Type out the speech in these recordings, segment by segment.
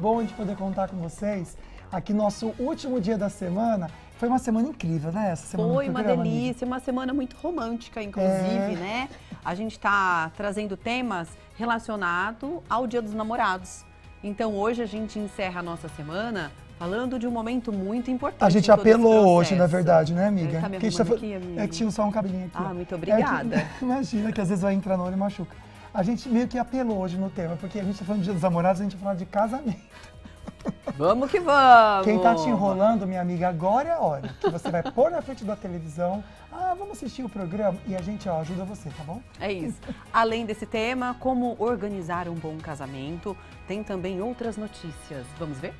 bom de poder contar com vocês. Aqui nosso último dia da semana. Foi uma semana incrível, né? Essa semana foi uma delícia, uma semana muito romântica, inclusive, é... né? A gente está trazendo temas relacionados ao Dia dos Namorados. Então hoje a gente encerra a nossa semana falando de um momento muito importante. A gente apelou hoje, na verdade, né, amiga? Tá que a gente tá... aqui, amiga. É que tinha só um cabelinho aqui. Ah, muito obrigada. É que... Imagina que às vezes vai entrar no olho e machuca. A gente meio que apelou hoje no tema, porque a gente tá falando de Dia dos Namorados, a gente tá falando de casamento. Vamos que vamos! Quem tá te enrolando, minha amiga, agora é a hora que você vai pôr na frente da televisão. Ah, vamos assistir o programa e a gente ó, ajuda você, tá bom? É isso. Além desse tema, como organizar um bom casamento, tem também outras notícias. Vamos ver?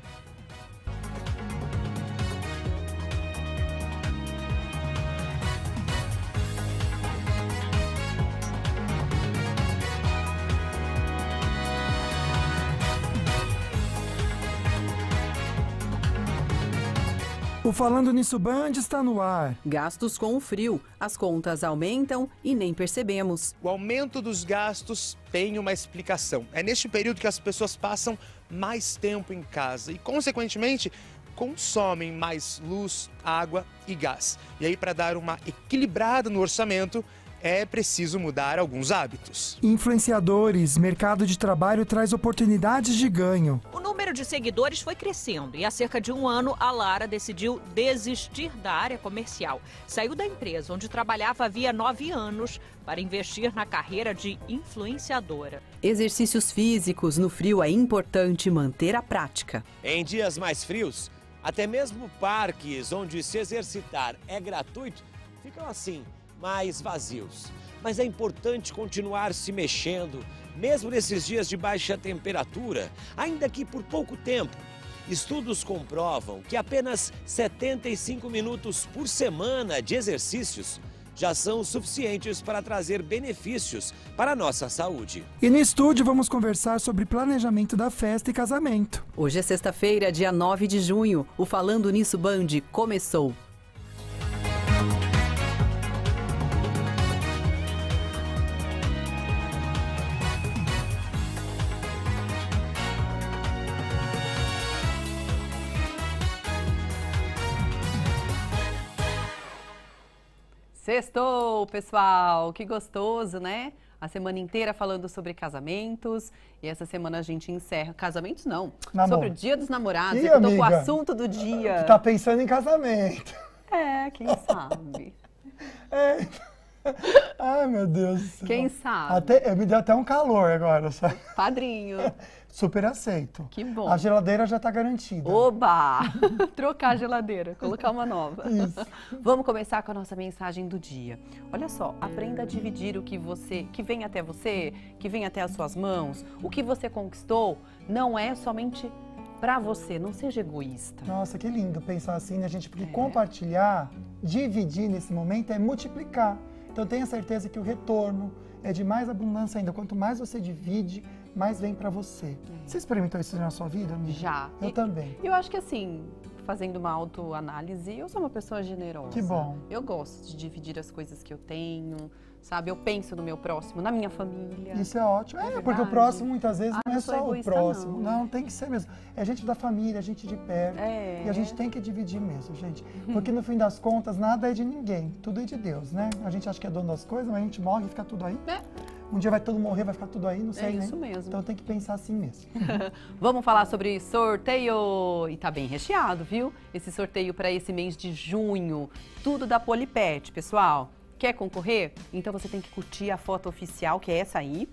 O Falando Nisso Band está no ar. Gastos com o frio. As contas aumentam e nem percebemos. O aumento dos gastos tem uma explicação. É neste período que as pessoas passam mais tempo em casa e, consequentemente, consomem mais luz, água e gás. E aí, para dar uma equilibrada no orçamento, é preciso mudar alguns hábitos. Influenciadores, mercado de trabalho traz oportunidades de ganho. O número de seguidores foi crescendo e há cerca de um ano a Lara decidiu desistir da área comercial. Saiu da empresa onde trabalhava havia nove anos para investir na carreira de influenciadora. Exercícios físicos no frio é importante manter a prática. Em dias mais frios, até mesmo parques onde se exercitar é gratuito ficam assim mais vazios. Mas é importante continuar se mexendo, mesmo nesses dias de baixa temperatura, ainda que por pouco tempo. Estudos comprovam que apenas 75 minutos por semana de exercícios já são suficientes para trazer benefícios para a nossa saúde. E no estúdio vamos conversar sobre planejamento da festa e casamento. Hoje é sexta-feira, dia 9 de junho. O Falando Nisso Band começou. Sextou, pessoal! Que gostoso, né? A semana inteira falando sobre casamentos. E essa semana a gente encerra. Casamentos não. Sobre o dia dos namorados. Ih, é eu tô amiga, com o assunto do dia. Tu tá pensando em casamento. É, quem sabe? é. Ai, meu Deus. Quem sabe? Até, me deu até um calor agora, sabe? Padrinho. super aceito. Que bom. A geladeira já está garantida. Oba! Trocar a geladeira, colocar uma nova. Isso. Vamos começar com a nossa mensagem do dia. Olha só, aprenda a dividir o que você, que vem até você, que vem até as suas mãos, o que você conquistou, não é somente para você, não seja egoísta. Nossa, que lindo pensar assim, né, gente? Porque é. compartilhar, dividir nesse momento é multiplicar. Então tenha certeza que o retorno é de mais abundância ainda. Quanto mais você divide, mais vem para você. Uhum. Você experimentou isso na sua vida, amiga? Já. Eu e, também. Eu acho que assim, fazendo uma autoanálise, eu sou uma pessoa generosa. Que bom. Eu gosto de dividir as coisas que eu tenho, sabe? Eu penso no meu próximo, na minha família. Isso é ótimo. É, é porque o próximo muitas vezes ah, não é só o próximo. Não. não. tem que ser mesmo. É gente da família, a é gente de perto. É. E a gente tem que dividir mesmo, gente. Uhum. Porque no fim das contas, nada é de ninguém. Tudo é de Deus, né? A gente acha que é dono das coisas, mas a gente morre e fica tudo aí. É um dia vai todo morrer, vai ficar tudo aí, não é sei, É isso né? mesmo. Então tem que pensar assim mesmo. Vamos falar sobre sorteio. E tá bem recheado, viu? Esse sorteio para esse mês de junho. Tudo da Polipet, pessoal. Quer concorrer? Então você tem que curtir a foto oficial, que é essa aí,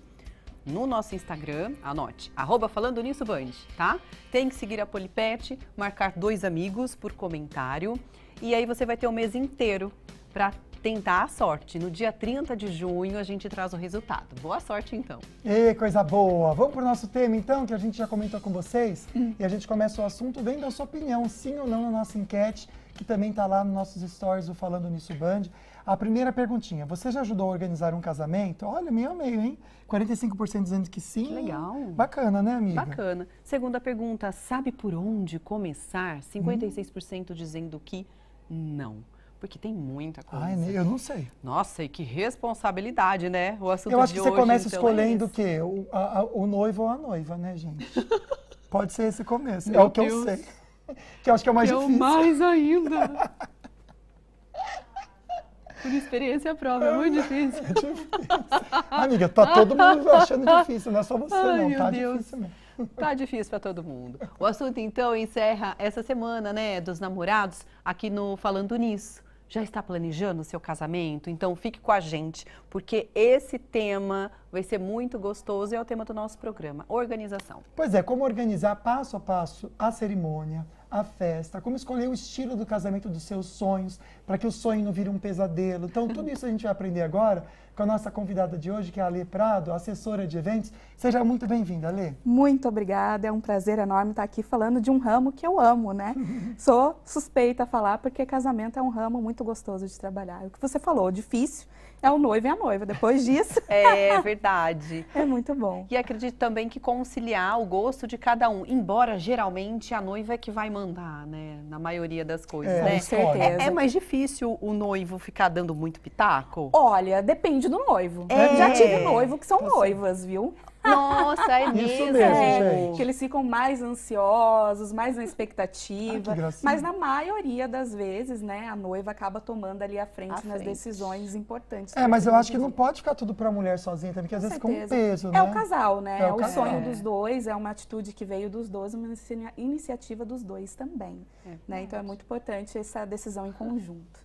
no nosso Instagram, anote, arroba falando nisso Band, tá? Tem que seguir a Polipet, marcar dois amigos por comentário e aí você vai ter o mês inteiro para tentar a sorte. No dia 30 de junho a gente traz o resultado. Boa sorte então. E coisa boa! Vamos para o nosso tema então, que a gente já comentou com vocês. Hum. E a gente começa o assunto vendo a sua opinião, sim ou não, na nossa enquete, que também está lá nos nossos stories do Falando Nisso Band. A primeira perguntinha, você já ajudou a organizar um casamento? Olha, meio a meio, hein? 45% dizendo que sim. Que legal. Bacana, né, amiga? Bacana. Segunda pergunta, sabe por onde começar? 56% hum. dizendo que não. Porque tem muita coisa. Ai, eu não sei. Nossa, e que responsabilidade, né? O assunto Eu acho que você hoje, começa então, escolhendo é o quê? O, a, a, o noivo ou a noiva, né, gente? Pode ser esse começo. É meu é o que Deus. eu sei. Que eu acho que é o mais eu é difícil. mais ainda. Por experiência própria, é muito difícil. É difícil. Amiga, tá todo mundo achando difícil, não é só você Ai, não, tá Deus. difícil mesmo. Tá difícil para todo mundo. O assunto então encerra essa semana, né, dos namorados aqui no falando nisso. Já está planejando o seu casamento? Então fique com a gente, porque esse tema vai ser muito gostoso e é o tema do nosso programa, organização. Pois é, como organizar passo a passo a cerimônia, a festa, como escolher o estilo do casamento dos seus sonhos, para que o sonho não vire um pesadelo. Então, tudo isso a gente vai aprender agora com a nossa convidada de hoje, que é a Alê Prado, assessora de eventos. Seja muito bem-vinda, Alê. Muito obrigada, é um prazer enorme estar aqui falando de um ramo que eu amo, né? Sou suspeita a falar, porque casamento é um ramo muito gostoso de trabalhar. O que você falou, difícil, é o noivo e a noiva. Depois disso. É verdade. é muito bom. E acredito também que conciliar o gosto de cada um, embora geralmente a noiva é que vai mandar, né? Na maioria das coisas, é, né? Com certeza. É, é, mais difícil o noivo ficar dando muito pitaco? Olha, depende do noivo. É. Já tive noivo que são então, noivas, viu? Nossa, é mesmo. Isso mesmo, é, gente. Que eles ficam mais ansiosos, mais na expectativa. Ai, mas na maioria das vezes, né, a noiva acaba tomando ali a frente, a frente. nas decisões importantes. É, mas eu acho que não pode ficar tudo pra mulher sozinha também, porque às vezes fica um peso, né? É o né? casal, né? É o, o sonho é. dos dois, é uma atitude que veio dos dois, uma iniciativa dos dois também. É né? Então é muito importante essa decisão em conjunto.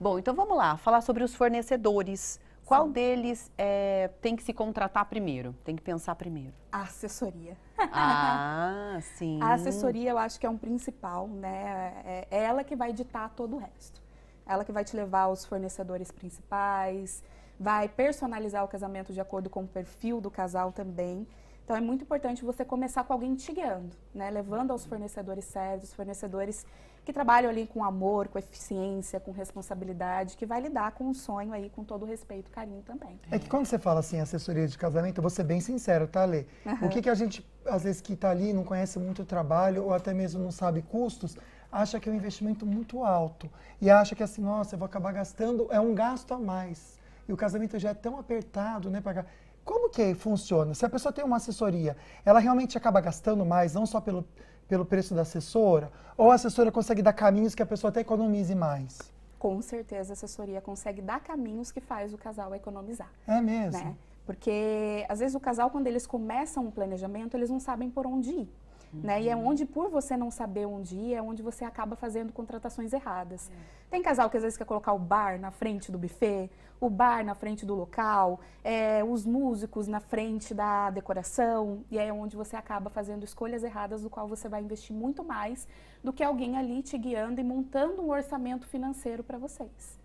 Bom, então vamos lá, falar sobre os fornecedores qual deles é, tem que se contratar primeiro? Tem que pensar primeiro? A assessoria. Ah, sim. A assessoria eu acho que é um principal, né? É, é ela que vai ditar todo o resto. Ela que vai te levar aos fornecedores principais, vai personalizar o casamento de acordo com o perfil do casal também. Então é muito importante você começar com alguém te guiando, né? Levando aos fornecedores sérios, fornecedores que trabalham ali com amor, com eficiência, com responsabilidade, que vai lidar com o sonho aí, com todo o respeito e carinho também. É que quando você fala assim, assessoria de casamento, você vou ser bem sincero, tá, Lê? Uhum. O que, que a gente, às vezes, que está ali, não conhece muito o trabalho ou até mesmo não sabe custos, acha que é um investimento muito alto e acha que assim, nossa, eu vou acabar gastando, é um gasto a mais. E o casamento já é tão apertado, né, pagar? como que funciona? Se a pessoa tem uma assessoria, ela realmente acaba gastando mais, não só pelo pelo preço da assessora? Ou a assessora consegue dar caminhos que a pessoa até economize mais? Com certeza a assessoria consegue dar caminhos que faz o casal economizar. É mesmo? Né? Porque às vezes o casal, quando eles começam um planejamento, eles não sabem por onde ir. Né? E é uhum. onde, por você não saber onde ir, é onde você acaba fazendo contratações erradas. É. Tem casal que às vezes quer colocar o bar na frente do buffet, o bar na frente do local, é, os músicos na frente da decoração, e é onde você acaba fazendo escolhas erradas, do qual você vai investir muito mais do que alguém ali te guiando e montando um orçamento financeiro para vocês.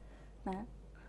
Né?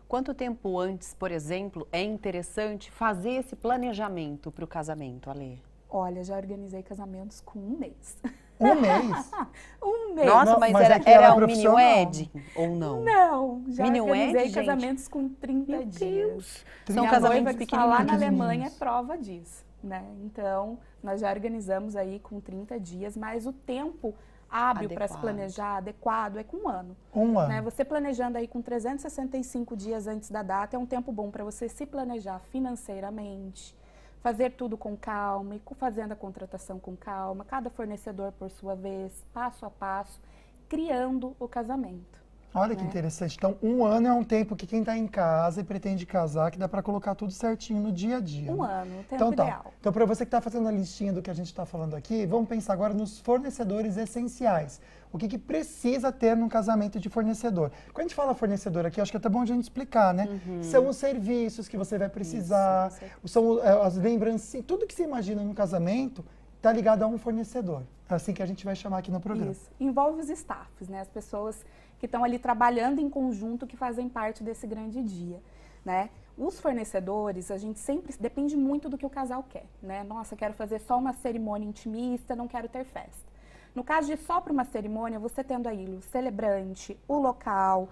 Quanto tempo antes, por exemplo, é interessante fazer esse planejamento para o casamento, Ale? Olha, já organizei casamentos com um mês. Um mês. um mês. Nossa, mas, mas era, é era um miniwed ou não? Não, já organizei casamentos gente. com 30 Meu dias. Deus. São casamentos pequenininhos. Lá na Alemanha é prova disso, né? Então, nós já organizamos aí com 30 dias, mas o tempo hábil para se planejar, adequado, é com um ano. Um né? ano. Né? Você planejando aí com 365 dias antes da data é um tempo bom para você se planejar financeiramente, fazer tudo com calma e fazendo a contratação com calma, cada fornecedor por sua vez, passo a passo, criando o casamento. Olha que né? interessante. Então, um ano é um tempo que quem está em casa e pretende casar, que dá para colocar tudo certinho no dia a dia. Um né? ano, então, tempo então, tá. ideal. Então, para você que está fazendo a listinha do que a gente está falando aqui, vamos pensar agora nos fornecedores essenciais. O que, que precisa ter num casamento de fornecedor? Quando a gente fala fornecedor aqui, acho que é até bom a gente explicar, né? Uhum. São os serviços que você vai precisar, Isso, são é, as lembranças, tudo que você imagina num casamento está ligado a um fornecedor. É assim que a gente vai chamar aqui no programa. Isso. Envolve os staffs, né? As pessoas que estão ali trabalhando em conjunto, que fazem parte desse grande dia, né? Os fornecedores, a gente sempre depende muito do que o casal quer, né? Nossa, quero fazer só uma cerimônia intimista, não quero ter festa. No caso de só para uma cerimônia, você tendo aí o celebrante, o local,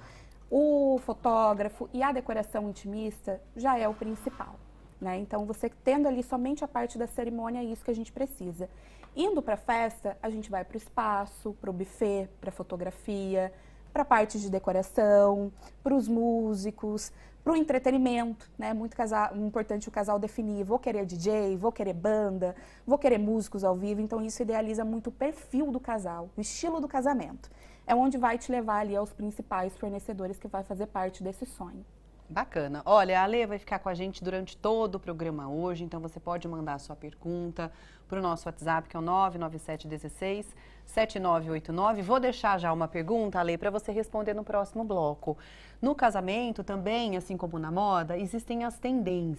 o fotógrafo e a decoração intimista já é o principal. Né? Então, você tendo ali somente a parte da cerimônia, é isso que a gente precisa. Indo para a festa, a gente vai para o espaço, para o buffet, para fotografia, para a parte de decoração, para os músicos, para o entretenimento, né? Muito casal, importante o casal definir, vou querer DJ, vou querer banda, vou querer músicos ao vivo, então isso idealiza muito o perfil do casal, o estilo do casamento. É onde vai te levar ali aos principais fornecedores que vai fazer parte desse sonho. Bacana. Olha, a Ale vai ficar com a gente durante todo o programa hoje, então você pode mandar a sua pergunta para o nosso WhatsApp, que é o 99716 7989. Vou deixar já uma pergunta, Ale, para você responder no próximo bloco. No casamento também, assim como na moda, existem as tendências,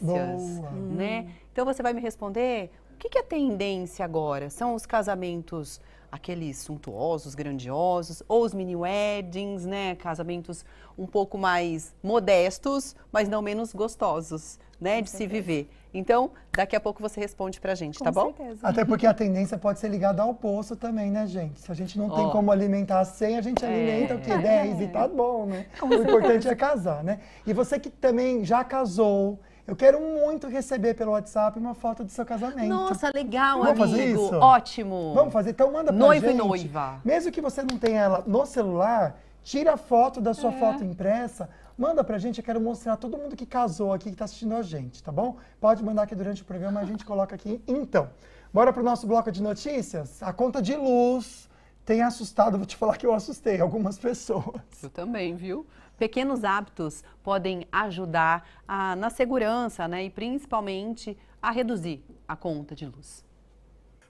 Boa. né? Uhum. Então você vai me responder, o que, que é tendência agora? São os casamentos aqueles suntuosos, grandiosos, ou os mini weddings, né? Casamentos um pouco mais modestos, mas não menos gostosos, né? Com de certeza. se viver. Então, daqui a pouco você responde pra gente, Com tá bom? Certeza. Até porque a tendência pode ser ligada ao poço também, né, gente? Se a gente não oh. tem como alimentar 100, a gente é. alimenta o quê? 10 é. e tá bom, né? Com o importante é casar, né? E você que também já casou, eu quero muito receber pelo WhatsApp uma foto do seu casamento. Nossa, legal, Vamos amigo. Fazer isso? Ótimo. Vamos fazer? Então manda pra Noivo gente. Noivo e noiva. Mesmo que você não tenha ela no celular, tira a foto da sua é. foto impressa, manda pra gente, eu quero mostrar todo mundo que casou aqui, que tá assistindo a gente, tá bom? Pode mandar aqui durante o programa, a gente coloca aqui. Então, bora pro nosso bloco de notícias? A conta de luz tem assustado, vou te falar que eu assustei algumas pessoas. Eu também, viu? Pequenos hábitos podem ajudar a, na segurança né, e principalmente a reduzir a conta de luz.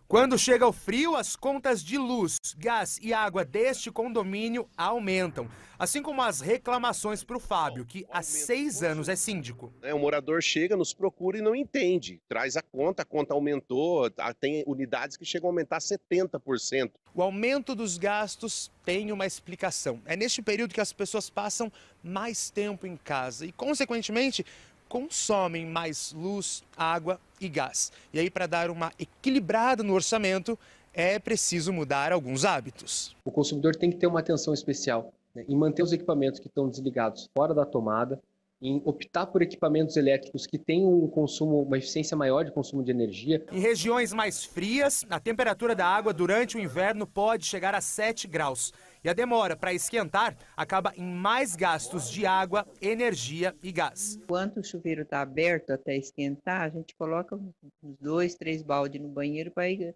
Quando chega o frio, as contas de luz, gás e água deste condomínio aumentam. Assim como as reclamações para o Fábio, que há seis anos é síndico. É, o morador chega, nos procura e não entende. Traz a conta, a conta aumentou, tem unidades que chegam a aumentar 70%. O aumento dos gastos tem uma explicação. É neste período que as pessoas passam mais tempo em casa e, consequentemente, consomem mais luz, água e gás. E aí, para dar uma equilibrada no orçamento, é preciso mudar alguns hábitos. O consumidor tem que ter uma atenção especial né, em manter os equipamentos que estão desligados fora da tomada, em optar por equipamentos elétricos que tenham um consumo, uma eficiência maior de consumo de energia. Em regiões mais frias, a temperatura da água durante o inverno pode chegar a 7 graus. E a demora para esquentar acaba em mais gastos de água, energia e gás. Enquanto o chuveiro está aberto até esquentar, a gente coloca uns dois, três baldes no banheiro para ir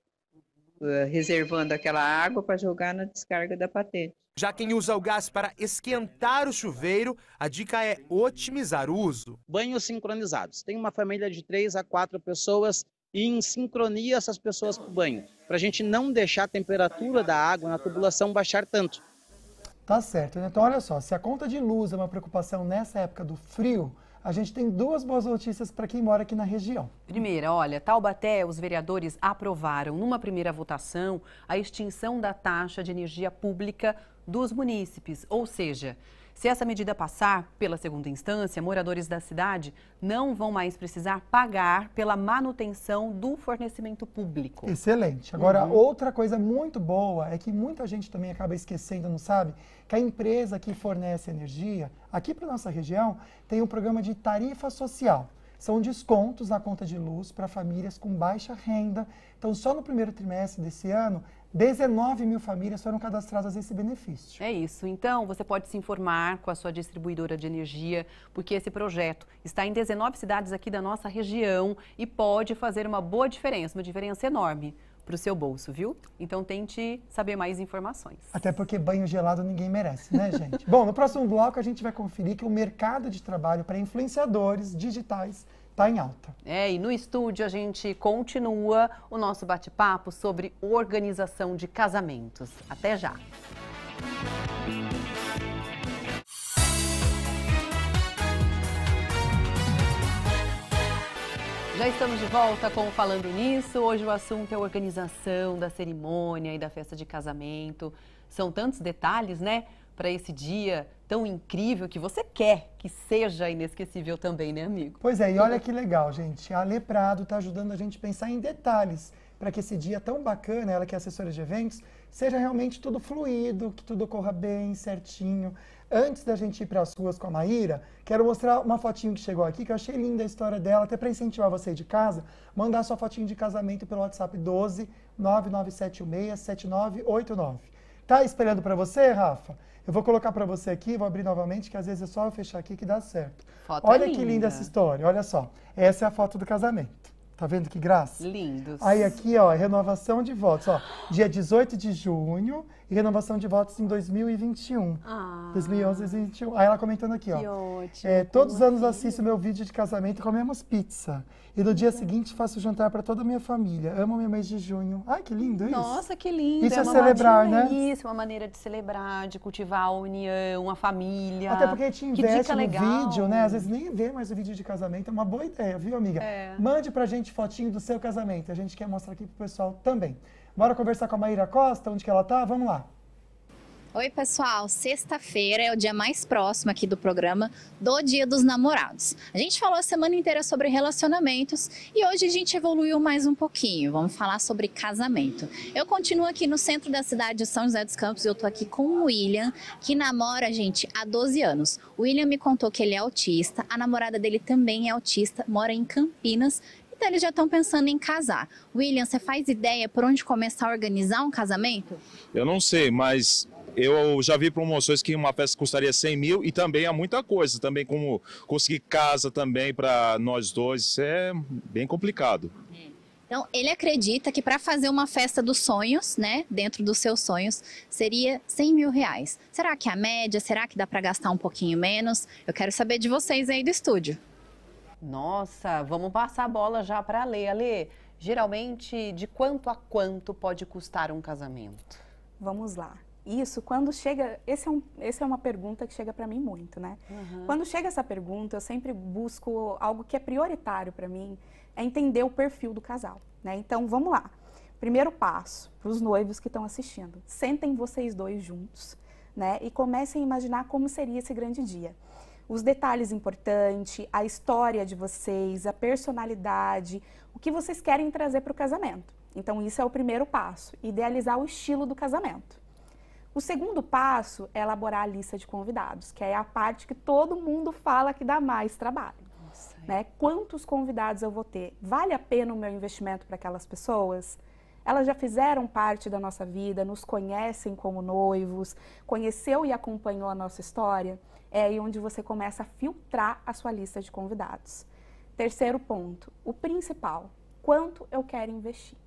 eh, reservando aquela água para jogar na descarga da patente. Já quem usa o gás para esquentar o chuveiro, a dica é otimizar o uso. Banhos sincronizados. Tem uma família de três a quatro pessoas e em sincronia essas pessoas para o banho para a gente não deixar a temperatura da água na tubulação baixar tanto. Tá certo, né? então olha só, se a conta de luz é uma preocupação nessa época do frio, a gente tem duas boas notícias para quem mora aqui na região. Primeira, olha, Taubaté, os vereadores aprovaram numa primeira votação a extinção da taxa de energia pública dos munícipes, ou seja, se essa medida passar pela segunda instância, moradores da cidade não vão mais precisar pagar pela manutenção do fornecimento público. Excelente. Agora, uhum. outra coisa muito boa é que muita gente também acaba esquecendo, não sabe? Que a empresa que fornece energia, aqui para nossa região, tem um programa de tarifa social são descontos na conta de luz para famílias com baixa renda. Então, só no primeiro trimestre desse ano, 19 mil famílias foram cadastradas esse benefício. É isso. Então, você pode se informar com a sua distribuidora de energia, porque esse projeto está em 19 cidades aqui da nossa região e pode fazer uma boa diferença, uma diferença enorme para o seu bolso, viu? Então tente saber mais informações. Até porque banho gelado ninguém merece, né, gente? Bom, no próximo bloco a gente vai conferir que o mercado de trabalho para influenciadores digitais está em alta. É, e no estúdio a gente continua o nosso bate-papo sobre organização de casamentos. Até já! Já estamos de volta com Falando Nisso. Hoje o assunto é a organização da cerimônia e da festa de casamento. São tantos detalhes, né? para esse dia tão incrível que você quer que seja inesquecível também, né, amigo? Pois é, e olha que legal, gente. A Leprado está ajudando a gente a pensar em detalhes para que esse dia tão bacana, ela que é assessora de eventos, seja realmente tudo fluido, que tudo corra bem, certinho. Antes da gente ir para as ruas com a Maíra, quero mostrar uma fotinho que chegou aqui, que eu achei linda a história dela, até para incentivar você de casa, mandar sua fotinho de casamento pelo WhatsApp 12 99716 7989. Tá espelhando para você, Rafa? Eu vou colocar para você aqui, vou abrir novamente, que às vezes é só eu fechar aqui que dá certo. Foto é olha linda. que linda essa história, olha só. Essa é a foto do casamento. Tá vendo que graça? Lindos. Aí aqui, ó, é renovação de votos, ó. Dia 18 de junho, renovação de votos em 2021. Ah, 2011, 2021. Aí ela comentando aqui, ó. Que ótimo. É, todos os anos assim. assisto meu vídeo de casamento e comemos pizza. E no dia seguinte faço jantar para toda a minha família. Amo meu mês de junho. Ai, que lindo isso. Nossa, que lindo. Isso é, é celebrar, né? Isso, é uma maneira de celebrar, de cultivar a união, a família. Até porque a gente investe no vídeo, né? Às vezes nem vê mais o vídeo de casamento. É uma boa ideia, viu, amiga? É. Mande pra gente fotinho do seu casamento. A gente quer mostrar aqui pro pessoal também. Bora conversar com a Maíra Costa, onde que ela tá? Vamos lá. Oi, pessoal. Sexta-feira é o dia mais próximo aqui do programa do Dia dos Namorados. A gente falou a semana inteira sobre relacionamentos e hoje a gente evoluiu mais um pouquinho. Vamos falar sobre casamento. Eu continuo aqui no centro da cidade de São José dos Campos e eu tô aqui com o William, que namora, gente, há 12 anos. O William me contou que ele é autista, a namorada dele também é autista, mora em Campinas então eles já estão pensando em casar. William, você faz ideia por onde começar a organizar um casamento? Eu não sei, mas eu já vi promoções que uma festa custaria 100 mil e também há é muita coisa, também como conseguir casa também para nós dois, isso é bem complicado. É. Então, ele acredita que para fazer uma festa dos sonhos, né, dentro dos seus sonhos, seria 100 mil reais. Será que é a média? Será que dá para gastar um pouquinho menos? Eu quero saber de vocês aí do estúdio. Nossa, vamos passar a bola já para a Lê. Lê, geralmente de quanto a quanto pode custar um casamento? Vamos lá. Isso, quando chega, esse é um, essa é uma pergunta que chega para mim muito, né? Uhum. Quando chega essa pergunta, eu sempre busco algo que é prioritário para mim, é entender o perfil do casal, né? Então, vamos lá. Primeiro passo para os noivos que estão assistindo: sentem vocês dois juntos, né? E comecem a imaginar como seria esse grande dia os detalhes importantes, a história de vocês, a personalidade, o que vocês querem trazer para o casamento. Então, isso é o primeiro passo: idealizar o estilo do casamento. O segundo passo é elaborar a lista de convidados, que é a parte que todo mundo fala que dá mais trabalho. Nossa, né? Quantos convidados eu vou ter? Vale a pena o meu investimento para aquelas pessoas? Elas já fizeram parte da nossa vida, nos conhecem como noivos, conheceu e acompanhou a nossa história é aí onde você começa a filtrar a sua lista de convidados. Terceiro ponto, o principal, quanto eu quero investir,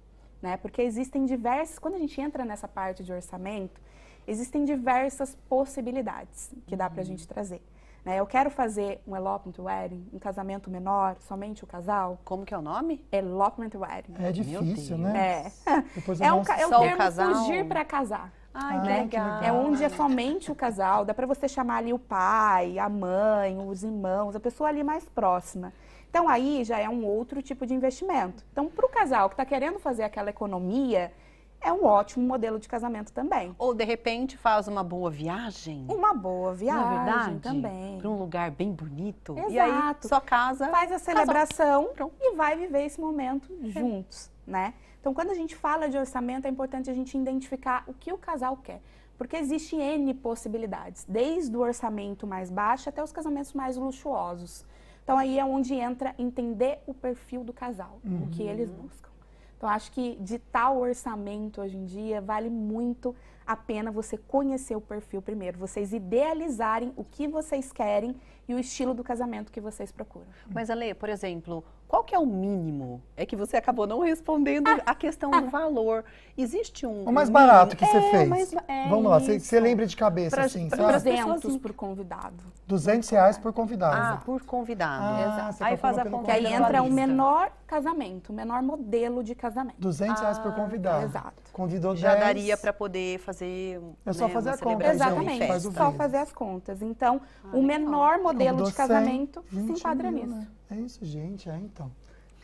né? Porque existem diversas, quando a gente entra nessa parte de orçamento, existem diversas possibilidades que dá para a uhum. gente trazer. Né? Eu quero fazer um elopement wedding, um casamento menor, somente o casal. Como que é o nome? Elopement wedding. É difícil, né? É. Depois é um, é termo casal... fugir para casar. Ai, legal. É onde é somente o casal, dá para você chamar ali o pai, a mãe, os irmãos, a pessoa ali mais próxima. Então aí já é um outro tipo de investimento. Então, para o casal que está querendo fazer aquela economia, é um ótimo modelo de casamento também. Ou de repente faz uma boa viagem. Uma boa é viagem verdade, também. Para um lugar bem bonito. Exato. E aí só casa. Faz a celebração e vai viver esse momento juntos, né? Então, quando a gente fala de orçamento, é importante a gente identificar o que o casal quer. Porque existem N possibilidades, desde o orçamento mais baixo até os casamentos mais luxuosos. Então, aí é onde entra entender o perfil do casal, uhum. o que eles buscam. Então, acho que de tal orçamento hoje em dia vale muito a pena você conhecer o perfil primeiro, vocês idealizarem o que vocês querem e o estilo do casamento que vocês procuram. Mas, Ale, por exemplo, qual que é o mínimo? É que você acabou não respondendo ah, a questão do ah. valor. Existe um. O mais barato mínimo? que você é, fez. é Vamos lá, você lembra de cabeça, pra, assim, pra, sabe? 200 por convidado. 200 reais por convidado. Ah, por convidado. Ah, Exato. Tá aí faz a conta. aí entra o um menor casamento, o um menor modelo de casamento. 200 reais por ah, convidado. Exato. Convidou Já 10. daria para poder fazer. É só né, fazer a conta. Exatamente. Faz só fazer as contas. Então, o menor modelo de casamento 100, se enquadra né? nisso. Né? É isso, gente. É, então.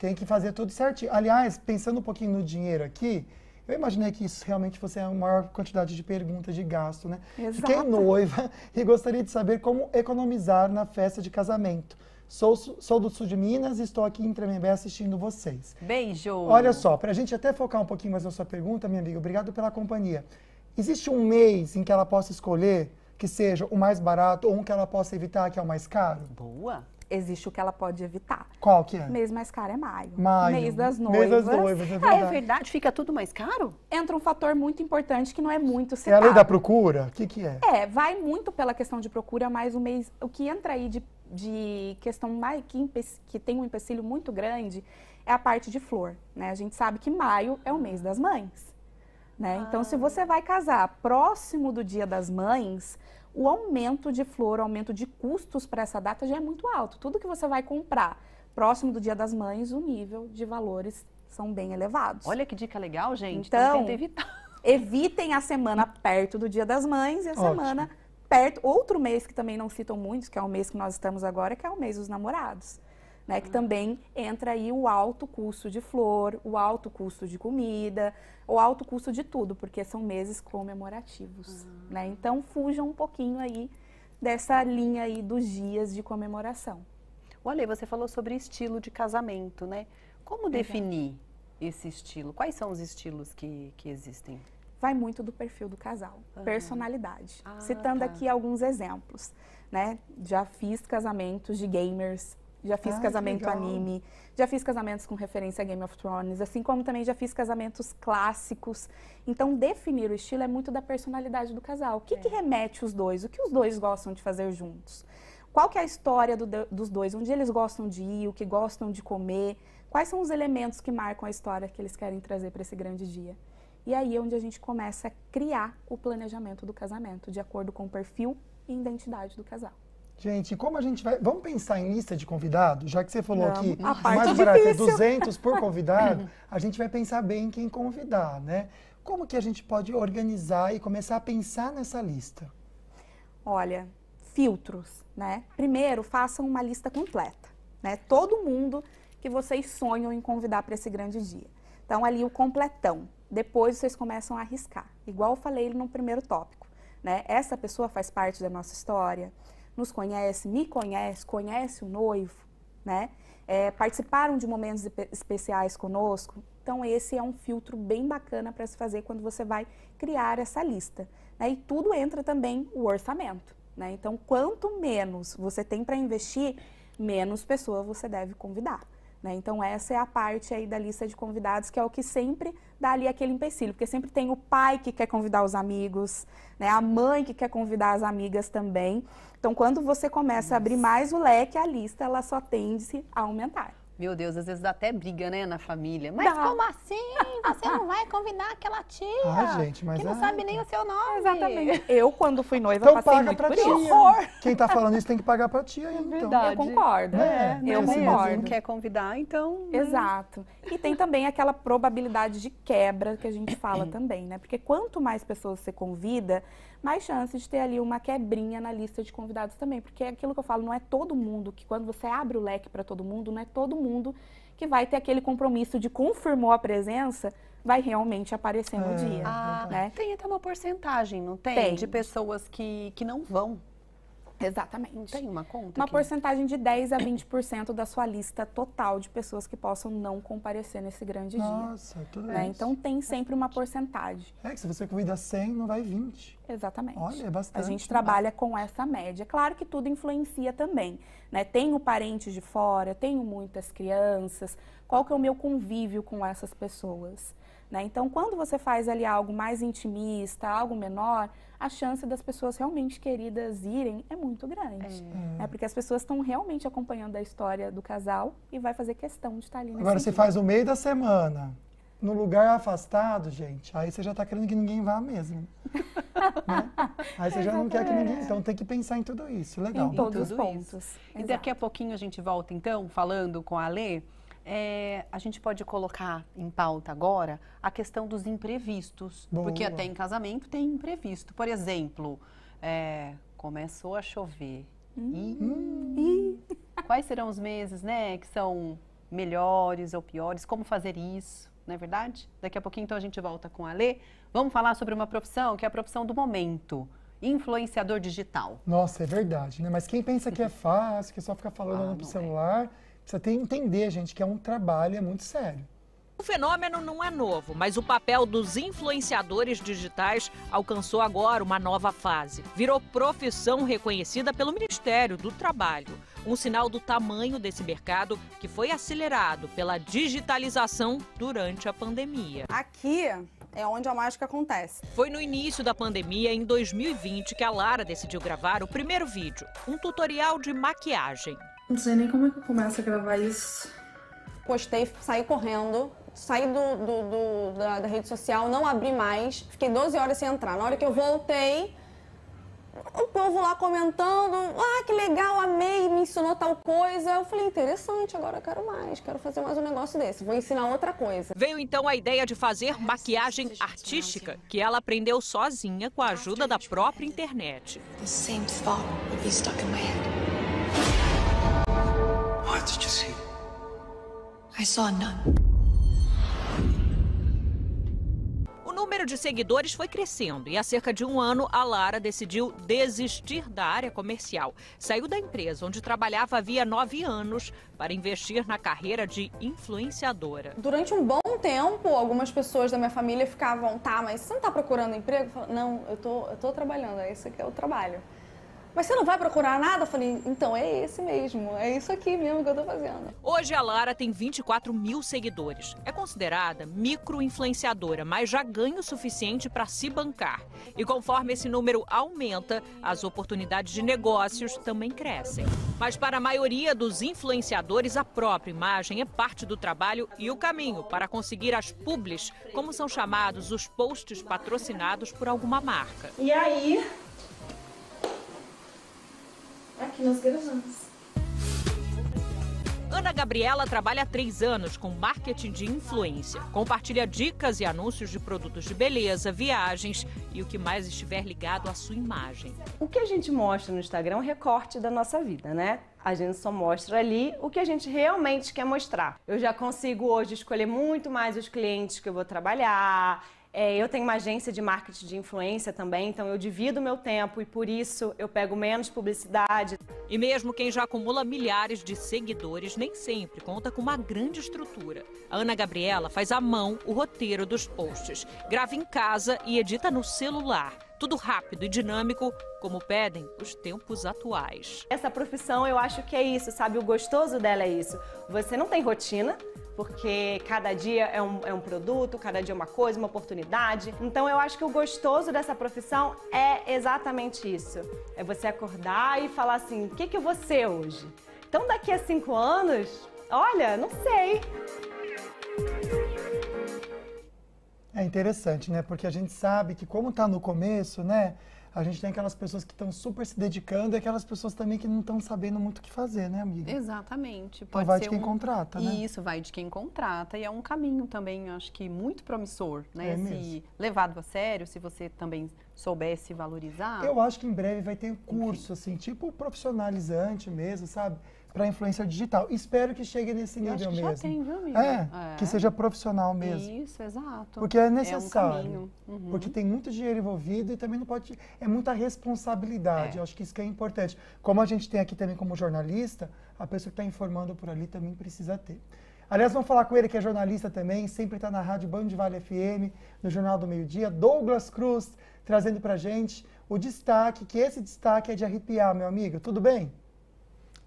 Tem que fazer tudo certinho. Aliás, pensando um pouquinho no dinheiro aqui, eu imaginei que isso realmente fosse a maior quantidade de perguntas de gasto, né? Exato. Fiquei noiva e gostaria de saber como economizar na festa de casamento. Sou, sou do sul de Minas e estou aqui em Tremembé assistindo vocês. Beijo! Olha só, para a gente até focar um pouquinho mais na sua pergunta, minha amiga, obrigado pela companhia. Existe um mês em que ela possa escolher que seja o mais barato ou um que ela possa evitar que é o mais caro? Boa! existe o que ela pode evitar. Qual que é? Mês mais caro é maio. Maio. Mês das noivas. Mês das noivas, é, ah, é verdade. Ah, é verdade? Fica tudo mais caro? Entra um fator muito importante que não é muito citado. É a lei da procura? O que que é? É, vai muito pela questão de procura, mas o mês, o que entra aí de, de questão mais, que, que tem um empecilho muito grande é a parte de flor, né? A gente sabe que maio é o mês das mães. Né? Então, se ah. você vai casar próximo do Dia das Mães, o aumento de flor, o aumento de custos para essa data já é muito alto. Tudo que você vai comprar próximo do Dia das Mães, o nível de valores são bem elevados. Olha que dica legal, gente. Então, evitem a semana perto do Dia das Mães e a Ótimo. semana perto. Outro mês que também não citam muitos, que é o mês que nós estamos agora, que é o mês dos namorados né? Que também entra aí o alto custo de flor, o alto custo de comida, o alto custo de tudo, porque são meses comemorativos, uhum. né? Então fuja um pouquinho aí dessa linha aí dos dias de comemoração. Olha, você falou sobre estilo de casamento, né? Como definir esse estilo? Quais são os estilos que, que existem? Vai muito do perfil do casal, uhum. personalidade. Ah, Citando tá. aqui alguns exemplos, né? Já fiz casamentos de gamers, já fiz ah, casamento anime, já fiz casamentos com referência a Game of Thrones, assim como também já fiz casamentos clássicos. Então, definir o estilo é muito da personalidade do casal. O que, é. que remete os dois? O que os dois gostam de fazer juntos? Qual que é a história do, dos dois? Onde eles gostam de ir, o que gostam de comer? Quais são os elementos que marcam a história que eles querem trazer para esse grande dia? E aí é onde a gente começa a criar o planejamento do casamento, de acordo com o perfil e identidade do casal. Gente, como a gente vai. Vamos pensar em lista de convidados? Já que você falou Vamos. que a mais barato é 200 por convidado, a gente vai pensar bem em quem convidar, né? Como que a gente pode organizar e começar a pensar nessa lista? Olha, filtros, né? Primeiro, façam uma lista completa, né? Todo mundo que vocês sonham em convidar para esse grande dia. Então, ali o completão. Depois vocês começam a arriscar. Igual eu falei no primeiro tópico, né? Essa pessoa faz parte da nossa história nos conhece, me conhece, conhece o noivo, né? É, participaram de momentos especiais conosco. Então, esse é um filtro bem bacana para se fazer quando você vai criar essa lista. Né? E tudo entra também o orçamento. Né? Então, quanto menos você tem para investir, menos pessoa você deve convidar. Né? Então, essa é a parte aí da lista de convidados, que é o que sempre dá ali aquele empecilho, porque sempre tem o pai que quer convidar os amigos, né? a mãe que quer convidar as amigas também. Então, quando você começa a abrir mais o leque, a lista ela só tende a aumentar. Meu Deus, às vezes dá até briga, né, na família. Mas dá. como assim? Você não vai convidar aquela tia? Ah, gente, mas que não é... sabe nem o seu nome. Exatamente. Eu, quando fui noiva, então, passei paga muito pra por tia. Horror. Quem tá falando isso tem que pagar pra tia, é então. Verdade. Eu concordo. Né? É, é. eu concordo. Não quer convidar, então... Né? Exato. E tem também aquela probabilidade de quebra que a gente fala também, né? Porque quanto mais pessoas você convida, mais chances de ter ali uma quebrinha na lista de convidados também, porque é aquilo que eu falo, não é todo mundo que quando você abre o leque para todo mundo, não é todo mundo que vai ter aquele compromisso de confirmou a presença, vai realmente aparecer no ah, dia. Ah, né? Tem até uma porcentagem, não tem? tem? De pessoas que, que não vão. Exatamente. Tem uma conta. Uma aqui. porcentagem de 10 a 20% da sua lista total de pessoas que possam não comparecer nesse grande Nossa, dia. Nossa, tudo né? Então tem sempre uma porcentagem. É que se você convida 100, não vai 20. Exatamente. Olha, é bastante. A gente né? trabalha com essa média. Claro que tudo influencia também, né? Tenho parentes de fora, tenho muitas crianças. Qual que é o meu convívio com essas pessoas? Né? Então, quando você faz ali algo mais intimista, algo menor, a chance das pessoas realmente queridas irem é muito grande. É. é. Né? Porque as pessoas estão realmente acompanhando a história do casal e vai fazer questão de estar ali. Agora, se você faz o meio da semana, no lugar afastado, gente, aí você já está querendo que ninguém vá mesmo. né? Aí você já não quer que ninguém. Então tem que pensar em tudo isso. Legal. Em todos os pontos. E daqui a pouquinho a gente volta, então, falando com a Lê é, a gente pode colocar em pauta agora a questão dos imprevistos, Boa. porque até em casamento tem imprevisto. Por exemplo, é, começou a chover. Hum. E, e, quais serão os meses, né, que são melhores ou piores? Como fazer isso? Não é verdade? Daqui a pouquinho então a gente volta com a Lê. Vamos falar sobre uma profissão que é a profissão do momento influenciador digital. Nossa, é verdade, né? Mas quem pensa que é fácil, que é só fica falando ah, no é. celular, Precisa ter, entender, gente, que é um trabalho, é muito sério. O fenômeno não é novo, mas o papel dos influenciadores digitais alcançou agora uma nova fase. Virou profissão reconhecida pelo Ministério do Trabalho. Um sinal do tamanho desse mercado que foi acelerado pela digitalização durante a pandemia. Aqui é onde a mágica acontece. Foi no início da pandemia, em 2020, que a Lara decidiu gravar o primeiro vídeo, um tutorial de maquiagem. Não sei nem como é que eu começo a gravar isso. Postei, saí correndo, saí do, do, do da, da, rede social, não abri mais, fiquei 12 horas sem entrar. Na hora que eu voltei, o povo lá comentando, ah, que legal, amei, me ensinou tal coisa. Eu falei, interessante, agora eu quero mais, quero fazer mais um negócio desse, vou ensinar outra coisa. Veio então a ideia de fazer maquiagem artística, que ela aprendeu sozinha com a ajuda da própria internet. The same thought would be stuck in my head. What did you see? I saw none. O número de seguidores foi crescendo e há cerca de um ano a Lara decidiu desistir da área comercial. Saiu da empresa onde trabalhava havia nove anos para investir na carreira de influenciadora. Durante um bom tempo, algumas pessoas da minha família ficavam, tá, mas você não tá procurando emprego? Eu falava, não, eu tô, eu tô trabalhando, é esse aqui é o trabalho mas você não vai procurar nada? Eu falei, então é esse mesmo, é isso aqui mesmo que eu tô fazendo. Hoje a Lara tem 24 mil seguidores. É considerada micro-influenciadora, mas já ganha o suficiente para se bancar. E conforme esse número aumenta, as oportunidades de negócios também crescem. Mas para a maioria dos influenciadores, a própria imagem é parte do trabalho e o caminho para conseguir as publis, como são chamados os posts patrocinados por alguma marca. E aí, que nós gravamos. Ana Gabriela trabalha há três anos com marketing de influência. Compartilha dicas e anúncios de produtos de beleza, viagens e o que mais estiver ligado à sua imagem. O que a gente mostra no Instagram é um recorte da nossa vida, né? A gente só mostra ali o que a gente realmente quer mostrar. Eu já consigo hoje escolher muito mais os clientes que eu vou trabalhar, é, eu tenho uma agência de marketing de influência também, então eu divido meu tempo e por isso eu pego menos publicidade. E mesmo quem já acumula milhares de seguidores nem sempre conta com uma grande estrutura. A Ana Gabriela faz à mão o roteiro dos posts, grava em casa e edita no celular tudo rápido e dinâmico, como pedem os tempos atuais. Essa profissão eu acho que é isso, sabe? O gostoso dela é isso. Você não tem rotina, porque cada dia é um, é um produto, cada dia é uma coisa, uma oportunidade. Então eu acho que o gostoso dessa profissão é exatamente isso. É você acordar e falar assim, o que, que eu vou ser é hoje? Então daqui a cinco anos, olha, não sei. É interessante, né? Porque a gente sabe que como está no começo, né? A gente tem aquelas pessoas que estão super se dedicando e aquelas pessoas também que não estão sabendo muito o que fazer, né, amiga? Exatamente. Então Pode então vai de quem um... contrata, né? Isso, vai de quem contrata e é um caminho também, acho que muito promissor, né? É se levado a sério, se você também soubesse valorizar. Eu acho que em breve vai ter um curso, Enfim. assim, tipo profissionalizante mesmo, sabe? para influência digital. Espero que chegue nesse nível acho que mesmo. Já tem, viu, amiga? É, é, que seja profissional mesmo. Isso, exato. Porque é necessário. É um uhum. Porque tem muito dinheiro envolvido e também não pode é muita responsabilidade. É. Eu acho que isso que é importante. Como a gente tem aqui também como jornalista, a pessoa que está informando por ali também precisa ter. Aliás, vamos falar com ele, que é jornalista também, sempre está na rádio Band Vale FM, no Jornal do Meio Dia. Douglas Cruz, trazendo para gente o destaque, que esse destaque é de arrepiar, meu amigo. Tudo bem?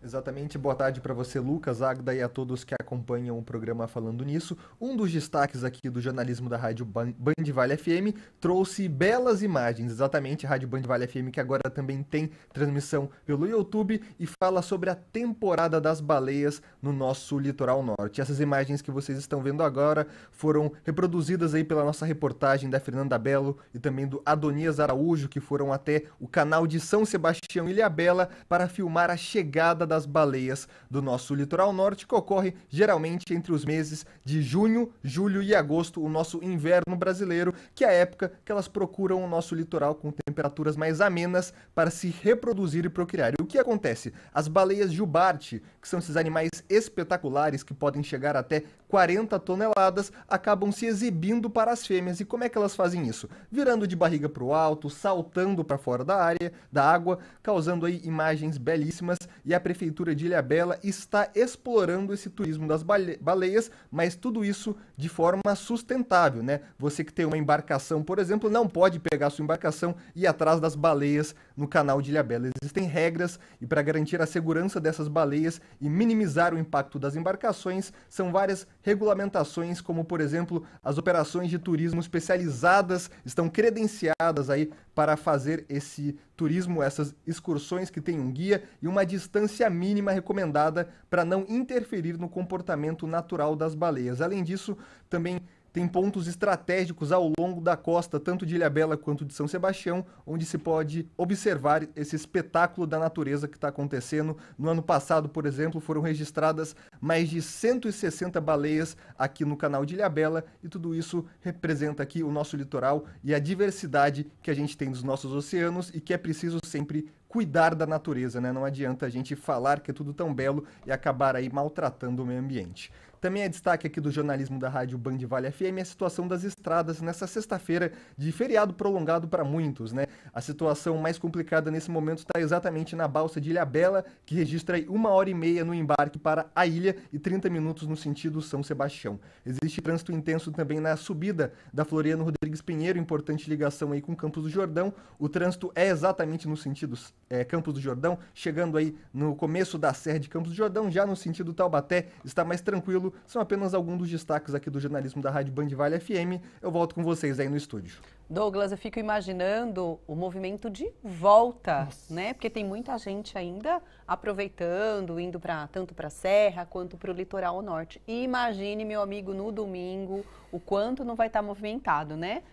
Exatamente, boa tarde para você, Lucas, Agda e a todos que acompanham o programa Falando Nisso. Um dos destaques aqui do jornalismo da Rádio Band Vale FM trouxe belas imagens, exatamente, a Rádio Band Vale FM, que agora também tem transmissão pelo YouTube e fala sobre a temporada das baleias no nosso litoral norte. Essas imagens que vocês estão vendo agora foram reproduzidas aí pela nossa reportagem da Fernanda Belo e também do Adonias Araújo, que foram até o canal de São Sebastião Ilhabela para filmar a chegada da das baleias do nosso litoral norte, que ocorre geralmente entre os meses de junho, julho e agosto, o nosso inverno brasileiro, que é a época que elas procuram o nosso litoral com temperaturas mais amenas para se reproduzir e procriar. E o que acontece? As baleias jubarte, que são esses animais espetaculares que podem chegar até 40 toneladas, acabam se exibindo para as fêmeas. E como é que elas fazem isso? Virando de barriga para o alto, saltando para fora da área, da água, causando aí imagens belíssimas e a preferência Prefeitura de Ilhabela está explorando esse turismo das baleias, mas tudo isso de forma sustentável, né? Você que tem uma embarcação, por exemplo, não pode pegar sua embarcação e ir atrás das baleias no canal de Ilhabela. Existem regras e para garantir a segurança dessas baleias e minimizar o impacto das embarcações, são várias regulamentações, como por exemplo, as operações de turismo especializadas estão credenciadas aí para fazer esse turismo, essas excursões que têm um guia e uma distância mínima recomendada para não interferir no comportamento natural das baleias. Além disso, também tem pontos estratégicos ao longo da costa, tanto de Ilhabela quanto de São Sebastião, onde se pode observar esse espetáculo da natureza que está acontecendo. No ano passado, por exemplo, foram registradas mais de 160 baleias aqui no canal de Ilhabela, e tudo isso representa aqui o nosso litoral e a diversidade que a gente tem dos nossos oceanos e que é preciso sempre cuidar da natureza, né? Não adianta a gente falar que é tudo tão belo e acabar aí maltratando o meio ambiente. Também é destaque aqui do jornalismo da rádio Band Vale FM a situação das estradas nessa sexta-feira de feriado prolongado para muitos, né? A situação mais complicada nesse momento está exatamente na balsa de Ilhabela, que registra uma hora e meia no embarque para a ilha e 30 minutos no sentido São Sebastião. Existe trânsito intenso também na subida da Floriano Rodrigues Pinheiro, importante ligação aí com Campos do Jordão. O trânsito é exatamente no sentido é, Campos do Jordão, chegando aí no começo da Serra de Campos do Jordão, já no sentido Taubaté, está mais tranquilo são apenas alguns dos destaques aqui do jornalismo da Rádio Band Vale FM. Eu volto com vocês aí no estúdio. Douglas, eu fico imaginando o movimento de volta, Nossa. né? Porque tem muita gente ainda aproveitando, indo para tanto para a serra quanto para o litoral norte. E imagine, meu amigo, no domingo, o quanto não vai estar tá movimentado, né?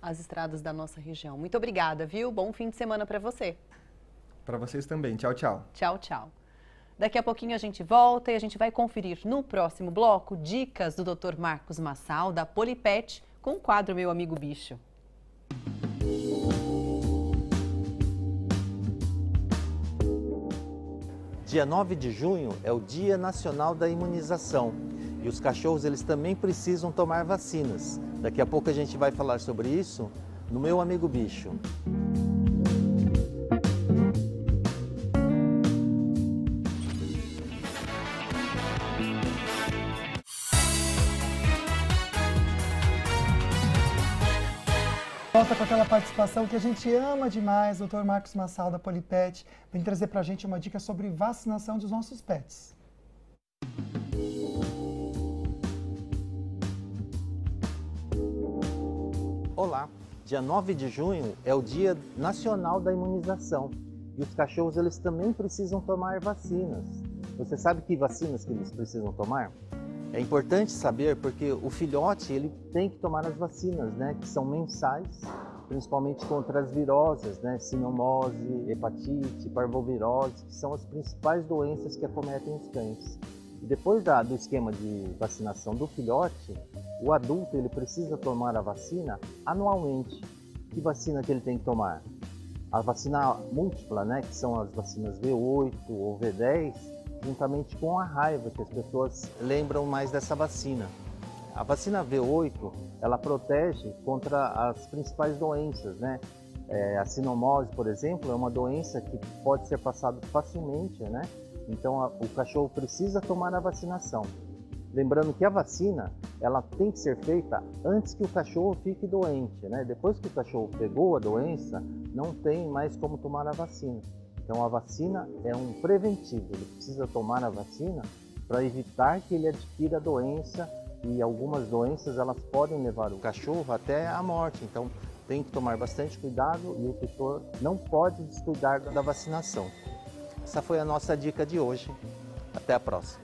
As estradas da nossa região. Muito obrigada, viu? Bom fim de semana para você. Para vocês também. Tchau, tchau. Tchau, tchau. Daqui a pouquinho a gente volta e a gente vai conferir no próximo bloco dicas do Dr. Marcos Massal, da Polipet, com o quadro Meu Amigo Bicho. Dia 9 de junho é o Dia Nacional da Imunização e os cachorros eles também precisam tomar vacinas. Daqui a pouco a gente vai falar sobre isso no Meu Amigo Bicho. com aquela participação que a gente ama demais, doutor Marcos Massal da Polipet, vem trazer para a gente uma dica sobre vacinação dos nossos pets. Olá, dia 9 de junho é o Dia Nacional da Imunização e os cachorros eles também precisam tomar vacinas. Você sabe que vacinas que eles precisam tomar? É importante saber porque o filhote ele tem que tomar as vacinas, né, que são mensais principalmente contra as viroses, né? sinomose, hepatite, parvovirose, que são as principais doenças que acometem os cães. E depois da, do esquema de vacinação do filhote, o adulto ele precisa tomar a vacina anualmente. Que vacina que ele tem que tomar? A vacina múltipla, né, que são as vacinas V8 ou V10, juntamente com a raiva, que as pessoas lembram mais dessa vacina. A vacina V8 ela protege contra as principais doenças, né? É, a sinomose, por exemplo, é uma doença que pode ser passada facilmente, né? Então a, o cachorro precisa tomar a vacinação. Lembrando que a vacina ela tem que ser feita antes que o cachorro fique doente, né? Depois que o cachorro pegou a doença, não tem mais como tomar a vacina. Então a vacina é um preventivo. Ele precisa tomar a vacina para evitar que ele adquira a doença e algumas doenças elas podem levar o cachorro até a morte. Então tem que tomar bastante cuidado e o tutor não pode descuidar da vacinação. Essa foi a nossa dica de hoje. Até a próxima.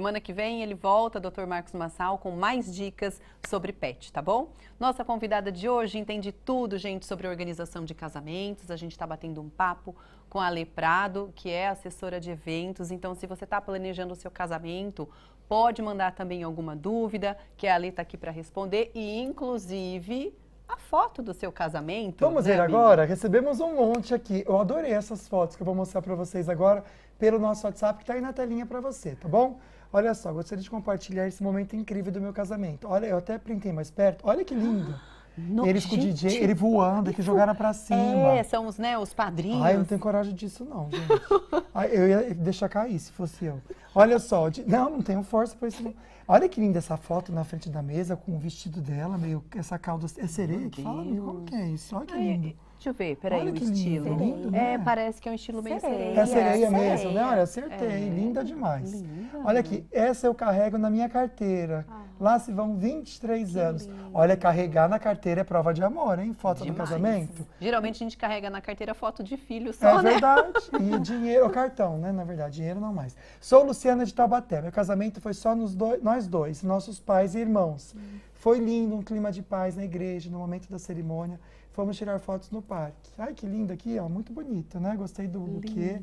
Semana que vem ele volta, Dr. Marcos Massal, com mais dicas sobre pet, tá bom? Nossa convidada de hoje entende tudo, gente, sobre organização de casamentos. A gente está batendo um papo com a Ale Prado, que é assessora de eventos. Então, se você está planejando o seu casamento, pode mandar também alguma dúvida, que a Ale está aqui para responder. E, inclusive, a foto do seu casamento. Vamos né, ver amiga? agora? Recebemos um monte aqui. Eu adorei essas fotos que eu vou mostrar para vocês agora pelo nosso WhatsApp que está aí na telinha para você, tá bom? Olha só, gostaria de compartilhar esse momento incrível do meu casamento. Olha, eu até printei mais perto. Olha que lindo. No, Eles gente, com o DJ, ele voando, que jogaram pra cima. É, são os, né, os padrinhos. Ai, eu não tenho coragem disso, não, gente. Ai, eu ia deixar cair se fosse eu. Olha só, de, não, não tenho força pra isso. Olha que linda essa foto na frente da mesa com o vestido dela, meio essa calda. É sereia que fala? Como que é isso? Olha que lindo. Ai, Deixa eu ver, peraí, Olha o que estilo. Lindo, tá lindo, é, né? É, parece que é um estilo meio sereia. É sereia, mesmo, sereia. né? Olha, acertei, é. linda demais. Linda. Olha aqui, essa eu carrego na minha carteira. Ah. Lá se vão 23 que anos. Lindo. Olha, carregar na carteira é prova de amor, hein? Foto demais. do casamento. Geralmente a gente carrega na carteira foto de filho só, É né? verdade. e dinheiro, o cartão, né? Na verdade, dinheiro não mais. Sou Luciana de Taubaté. Meu casamento foi só nos dois, nós dois, nossos pais e irmãos. Hum. Foi lindo, um clima de paz na igreja, no momento da cerimônia. Fomos tirar fotos no parque. Ai, que lindo aqui, ó, muito bonito, né? Gostei do buquê.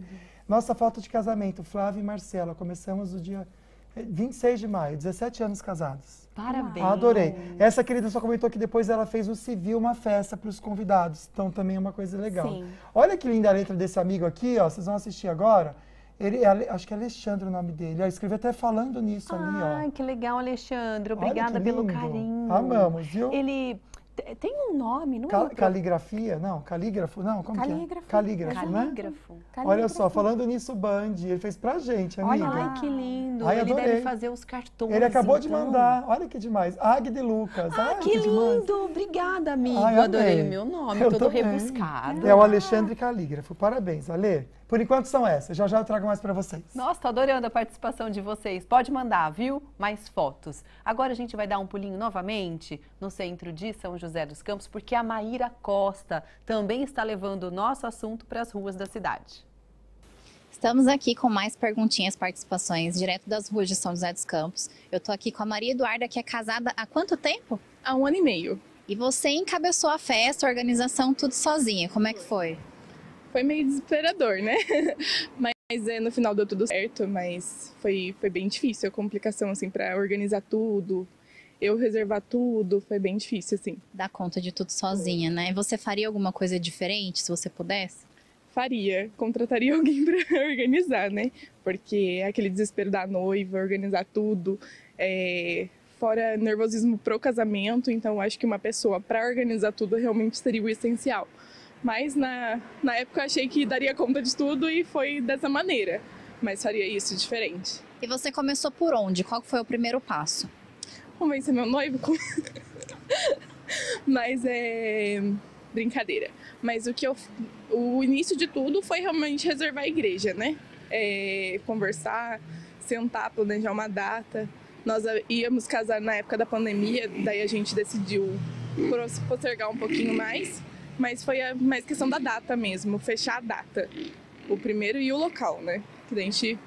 Nossa foto de casamento, Flávia e Marcela. Começamos o dia 26 eh, de maio, 17 anos casados. Parabéns. Adorei. Essa querida só comentou que depois ela fez o civil, uma festa para os convidados. Então também é uma coisa legal. Sim. Olha que linda a letra desse amigo aqui, ó. Vocês vão assistir agora. Ele, é acho que é Alexandre o nome dele. Ele escreveu até falando nisso ah, ali, ó. Ah, que legal, Alexandre. Obrigada pelo carinho. Amamos, viu? Ele tem um nome, não Cal é? Caligrafia? Não, calígrafo, não, como calígrafo. que é? Calígrafo. Calígrafo, né? Calígrafo. Olha só, falando nisso, Band, ele fez pra gente, amiga. Olha, ai, que lindo. Ai, ele deve fazer os cartões. Ele acabou então. de mandar, olha que demais. Agde Lucas. Ah, ai, que, que lindo. Obrigada, amigo. Ai, eu adorei o meu nome, eu todo rebuscado. É o Alexandre Calígrafo. Parabéns, Ale. Por enquanto são essas, já já eu trago mais para vocês. Nossa, tô adorando a participação de vocês. Pode mandar, viu? Mais fotos. Agora a gente vai dar um pulinho novamente no centro de São José José dos Campos, porque a Maíra Costa também está levando o nosso assunto para as ruas da cidade. Estamos aqui com mais perguntinhas, participações direto das ruas de São José dos Campos. Eu estou aqui com a Maria Eduarda, que é casada há quanto tempo? Há um ano e meio. E você encabeçou a festa, a organização, tudo sozinha. Como é que foi? Foi meio desesperador, né? mas eh, no final deu tudo certo, mas foi, foi bem difícil a complicação, assim, para organizar tudo, eu reservar tudo, foi bem difícil, assim. Dar conta de tudo sozinha, né? E você faria alguma coisa diferente se você pudesse? Faria, contrataria alguém para organizar, né? Porque aquele desespero da noiva, organizar tudo, é... fora nervosismo pro casamento, então acho que uma pessoa para organizar tudo realmente seria o essencial. Mas na, na época eu achei que daria conta de tudo e foi dessa maneira. Mas faria isso diferente. E você começou por onde? Qual foi o primeiro passo? convencer meu noivo com... Mas é brincadeira. Mas o que eu o início de tudo foi realmente reservar a igreja, né? É, conversar, sentar, planejar uma data. Nós íamos casar na época da pandemia, daí a gente decidiu postergar um pouquinho mais, mas foi a, mais questão da data mesmo, fechar a data. O primeiro e o local, né? Que a gente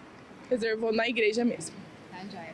reservou na igreja mesmo.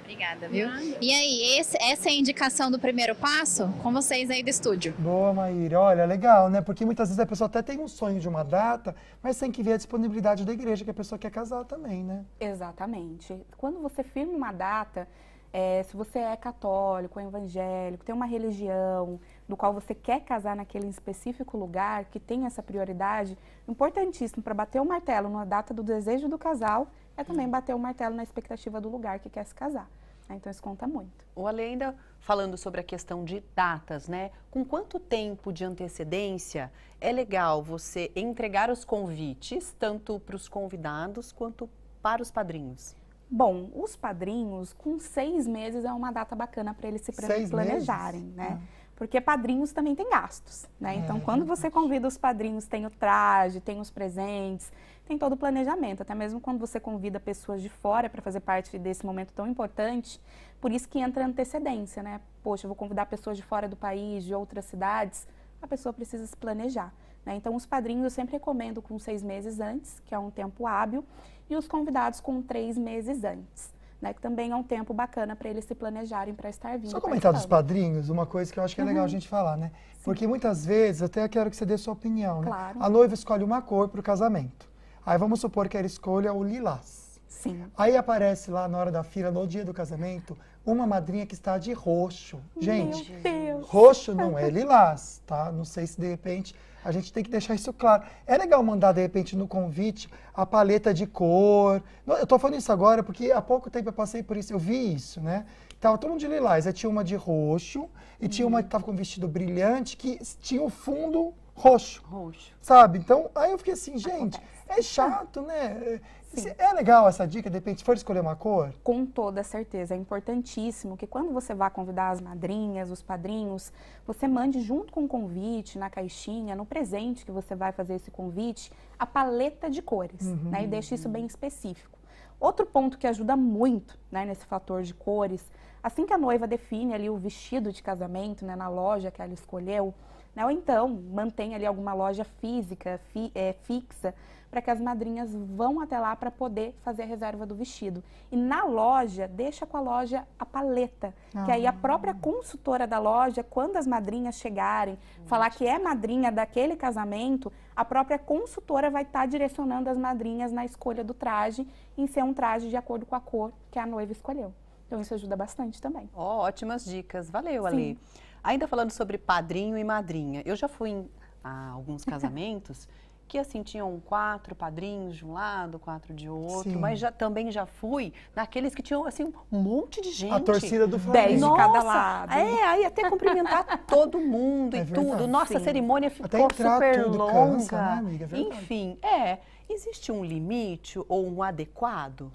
Obrigada, viu? E aí, esse, essa é a indicação do primeiro passo com vocês aí do estúdio. Boa, Maíra. Olha, legal, né? Porque muitas vezes a pessoa até tem um sonho de uma data, mas tem que ver a disponibilidade da igreja, que a pessoa quer casar também, né? Exatamente. Quando você firma uma data, é, se você é católico, é evangélico, tem uma religião do qual você quer casar naquele específico lugar, que tem essa prioridade, importantíssimo para bater o martelo na data do desejo do casal é também bater o martelo na expectativa do lugar que quer se casar. Né? Então isso conta muito. O Ale ainda falando sobre a questão de datas, né? Com quanto tempo de antecedência é legal você entregar os convites, tanto para os convidados quanto para os padrinhos? Bom, os padrinhos, com seis meses é uma data bacana para eles se seis planejarem, né? meses? né? Ah. Porque padrinhos também têm gastos, né? Então, é quando você convida os padrinhos, tem o traje, tem os presentes, tem todo o planejamento, até mesmo quando você convida pessoas de fora para fazer parte desse momento tão importante, por isso que entra antecedência, né? Poxa, eu vou convidar pessoas de fora do país, de outras cidades, a pessoa precisa se planejar. Né? Então, os padrinhos eu sempre recomendo com seis meses antes, que é um tempo hábil, e os convidados com três meses antes. Né, que também é um tempo bacana para eles se planejarem para estar vindo. Só comentar dos padrinhos, uma coisa que eu acho que é uhum. legal a uhum. gente falar, né? Sim. Porque muitas vezes, até quero que você dê sua opinião, né? claro. né? A noiva escolhe uma cor para o casamento. Aí vamos supor que ela escolha o lilás. Sim. Aí aparece lá na hora da fila, no dia do casamento, uma madrinha que está de roxo. Gente, Meu Deus. roxo não é lilás, tá? Não sei se de repente a gente tem que deixar isso claro. É legal mandar, de repente, no convite a paleta de cor. Eu tô falando isso agora porque há pouco tempo eu passei por isso, eu vi isso, né? Tava todo mundo de lilás. Aí tinha uma de roxo e tinha uma uhum. que tava com um vestido brilhante que tinha o fundo roxo. Roxo. Sabe? Então, aí eu fiquei assim, gente, Acontece. É, é chato, né? É, Sim. É legal essa dica, de repente, se for escolher uma cor? Com toda certeza. É importantíssimo que quando você vá convidar as madrinhas, os padrinhos, você mande junto com o convite, na caixinha, no presente que você vai fazer esse convite, a paleta de cores, uhum. né? E deixe isso bem específico. Outro ponto que ajuda muito né, nesse fator de cores, assim que a noiva define ali o vestido de casamento né, na loja que ela escolheu, né, ou então mantém ali alguma loja física, fi, é, fixa, para que as madrinhas vão até lá para poder fazer a reserva do vestido. E na loja, deixa com a loja a paleta, ah. que aí a ah. própria consultora da loja, quando as madrinhas chegarem, falar que é madrinha daquele casamento, a própria consultora vai estar tá direcionando as madrinhas na escolha do traje, em ser um traje de acordo com a cor que a noiva escolheu. Então isso ajuda bastante também. Oh, ótimas dicas. Valeu, Sim. Ainda falando sobre padrinho e madrinha, eu já fui em ah, alguns casamentos que assim tinham quatro padrinhos de um lado, quatro de outro, Sim. mas já também já fui naqueles que tinham assim um monte de gente. A torcida do Flamengo. Dez de Nossa, cada lado. É, aí até cumprimentar todo mundo é e verdade. tudo. Nossa, Sim. a cerimônia ficou super tudo, longa. Cansa, né, amiga? É Enfim, é, existe um limite ou um adequado?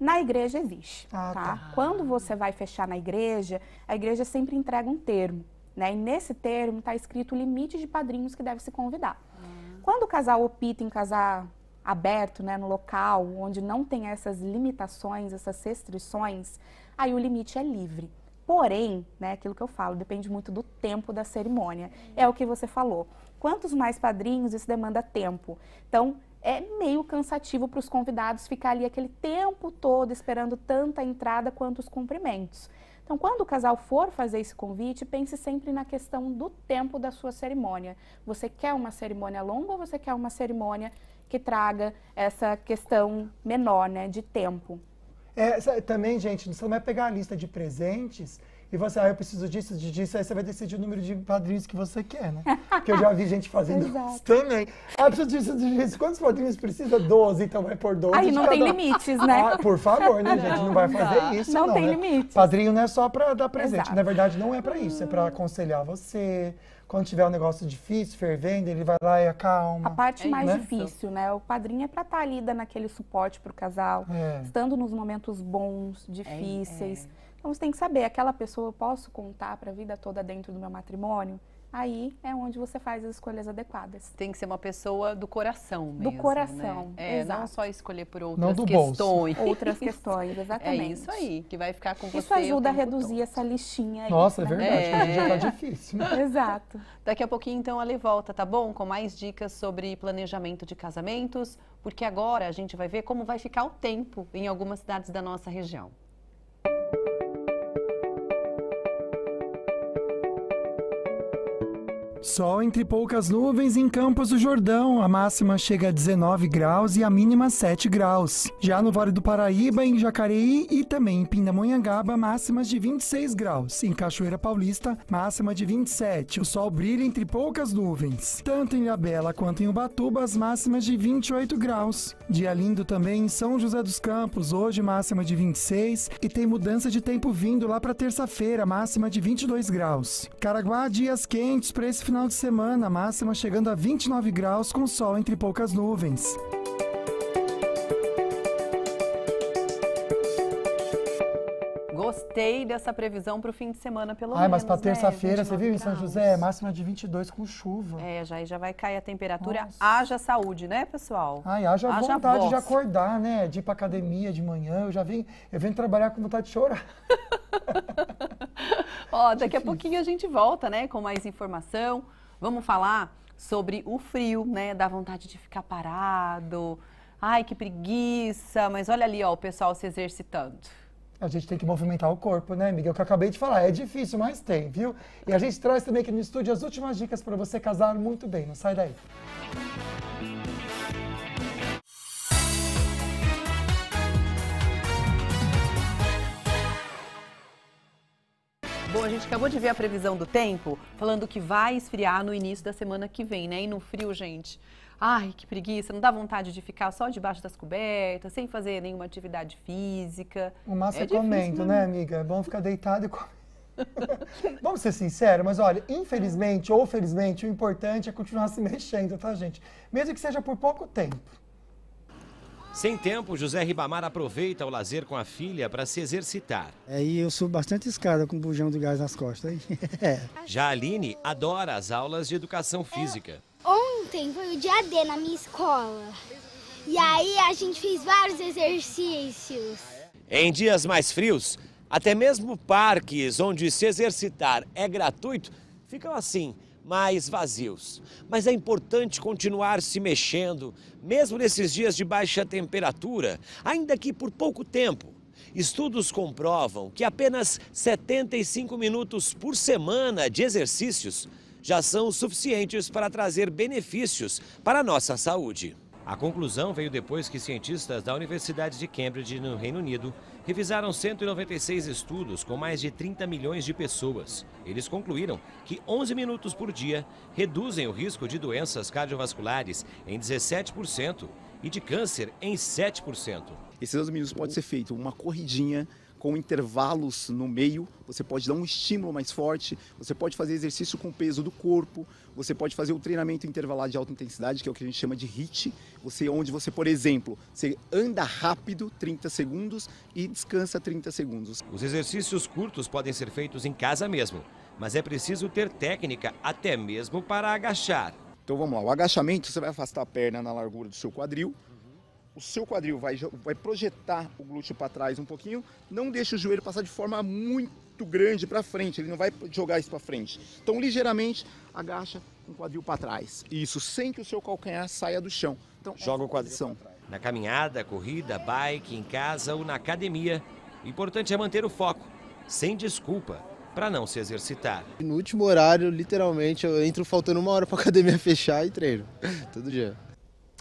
Na igreja existe, ah, tá? tá? Quando você vai fechar na igreja, a igreja sempre entrega um termo, né? E nesse termo está escrito o limite de padrinhos que deve se convidar. Ah. Quando o casal opta em casar aberto, né, no local onde não tem essas limitações, essas restrições, aí o limite é livre. Porém, né, aquilo que eu falo, depende muito do tempo da cerimônia. É o que você falou. Quantos mais padrinhos, isso demanda tempo. Então, é meio cansativo para os convidados ficar ali aquele tempo todo esperando tanta entrada quanto os cumprimentos. Então, quando o casal for fazer esse convite, pense sempre na questão do tempo da sua cerimônia. Você quer uma cerimônia longa ou você quer uma cerimônia que traga essa questão menor, né, de tempo? É, também, gente, Você não vai pegar a lista de presentes e você, ah, eu preciso disso, disso, aí você vai decidir o número de padrinhos que você quer, né? Porque eu já vi gente fazendo isso também. Ah, preciso disso, disso, quantos padrinhos precisa? Doze? então vai por doze. Aí não tem limites, né? Ah, por favor, né, gente? Não, vai fazer não. isso, não. Não tem né? limites. Padrinho não é só para dar presente. Exato. Na verdade, não é para isso, é para hum. aconselhar você, quando tiver um negócio difícil, fervendo, ele vai lá e acalma. A parte é mais né? difícil, né? O padrinho é para estar tá ali dando aquele suporte para o casal, é. estando nos momentos bons, é, é. difíceis. É, então você tem que saber, aquela pessoa eu posso contar para a vida toda dentro do meu matrimônio? Aí é onde você faz as escolhas adequadas. Tem que ser uma pessoa do coração mesmo. Do né? coração. Né? É, exato. não só escolher por outras questões. Bolso. Outras questões, exatamente. É isso aí, que vai ficar com isso você. Isso ajuda a reduzir todo. essa listinha aí. Nossa, é né? verdade, é. já tá difícil. Né? Exato. Daqui a pouquinho, então, a Lê volta, tá bom? Com mais dicas sobre planejamento de casamentos, porque agora a gente vai ver como vai ficar o tempo em algumas cidades da nossa região. Sol entre poucas nuvens em Campos do Jordão. A máxima chega a 19 graus e a mínima 7 graus. Já no Vale do Paraíba, em Jacareí e também em Pindamonhangaba, máximas de 26 graus. Em Cachoeira Paulista, máxima de 27. O sol brilha entre poucas nuvens. Tanto em Ilhabela quanto em Ubatuba, as máximas de 28 graus. Dia lindo também em São José dos Campos, hoje máxima de 26 e tem mudança de tempo vindo lá para terça-feira, máxima de 22 graus. Caraguá, dias quentes para esse final final de semana, máxima chegando a 29 graus com sol entre poucas nuvens. gostei dessa previsão para o fim de semana, pelo Ai, menos. Mas para né, terça-feira, você viu em São José? É máxima de 22 com chuva. É, já, já vai cair a temperatura. Nossa. Haja saúde, né, pessoal? Ai, haja, haja vontade voz. de acordar, né? De ir para academia de manhã. Eu já vim, eu venho trabalhar com vontade de chorar. Ó, daqui a pouquinho a gente volta, né, com mais informação. Vamos falar sobre o frio, né? Da vontade de ficar parado. Ai, que preguiça, mas olha ali, ó, o pessoal se exercitando. A gente tem que movimentar o corpo, né, Miguel? Que eu acabei de falar, é difícil, mas tem, viu? E a gente traz também aqui no estúdio as últimas dicas para você casar muito bem. Não sai daí. Bom, a gente acabou de ver a previsão do tempo, falando que vai esfriar no início da semana que vem, né? E no frio, gente, Ai, que preguiça, não dá vontade de ficar só debaixo das cobertas, sem fazer nenhuma atividade física. O massa é, comendo, é comento, né, né, amiga? É bom ficar deitado e comer. Vamos ser sinceros, mas olha, infelizmente ou felizmente, o importante é continuar se mexendo, tá, gente? Mesmo que seja por pouco tempo. Sem tempo, José Ribamar aproveita o lazer com a filha para se exercitar. É, e eu subo bastante escada com o bujão de gás nas costas. É. Já a Aline adora as aulas de educação física. Ontem foi o dia D na minha escola. E aí a gente fez vários exercícios. Em dias mais frios, até mesmo parques onde se exercitar é gratuito ficam assim, mais vazios. Mas é importante continuar se mexendo, mesmo nesses dias de baixa temperatura, ainda que por pouco tempo. Estudos comprovam que apenas 75 minutos por semana de exercícios já são suficientes para trazer benefícios para a nossa saúde. A conclusão veio depois que cientistas da Universidade de Cambridge, no Reino Unido, revisaram 196 estudos com mais de 30 milhões de pessoas. Eles concluíram que 11 minutos por dia reduzem o risco de doenças cardiovasculares em 17% e de câncer em 7%. Esses 11 minutos pode ser feito uma corridinha com intervalos no meio, você pode dar um estímulo mais forte, você pode fazer exercício com peso do corpo, você pode fazer o um treinamento intervalado de alta intensidade, que é o que a gente chama de HIIT, você, onde você, por exemplo, você anda rápido 30 segundos e descansa 30 segundos. Os exercícios curtos podem ser feitos em casa mesmo, mas é preciso ter técnica até mesmo para agachar. Então vamos lá, o agachamento você vai afastar a perna na largura do seu quadril, o seu quadril vai, vai projetar o glúteo para trás um pouquinho, não deixe o joelho passar de forma muito grande para frente, ele não vai jogar isso para frente. Então, ligeiramente, agacha o quadril para trás. Isso, sem que o seu calcanhar saia do chão. Então, Joga o quadril Na caminhada, corrida, bike, em casa ou na academia, o importante é manter o foco, sem desculpa, para não se exercitar. No último horário, literalmente, eu entro faltando uma hora para a academia fechar e treino, todo dia.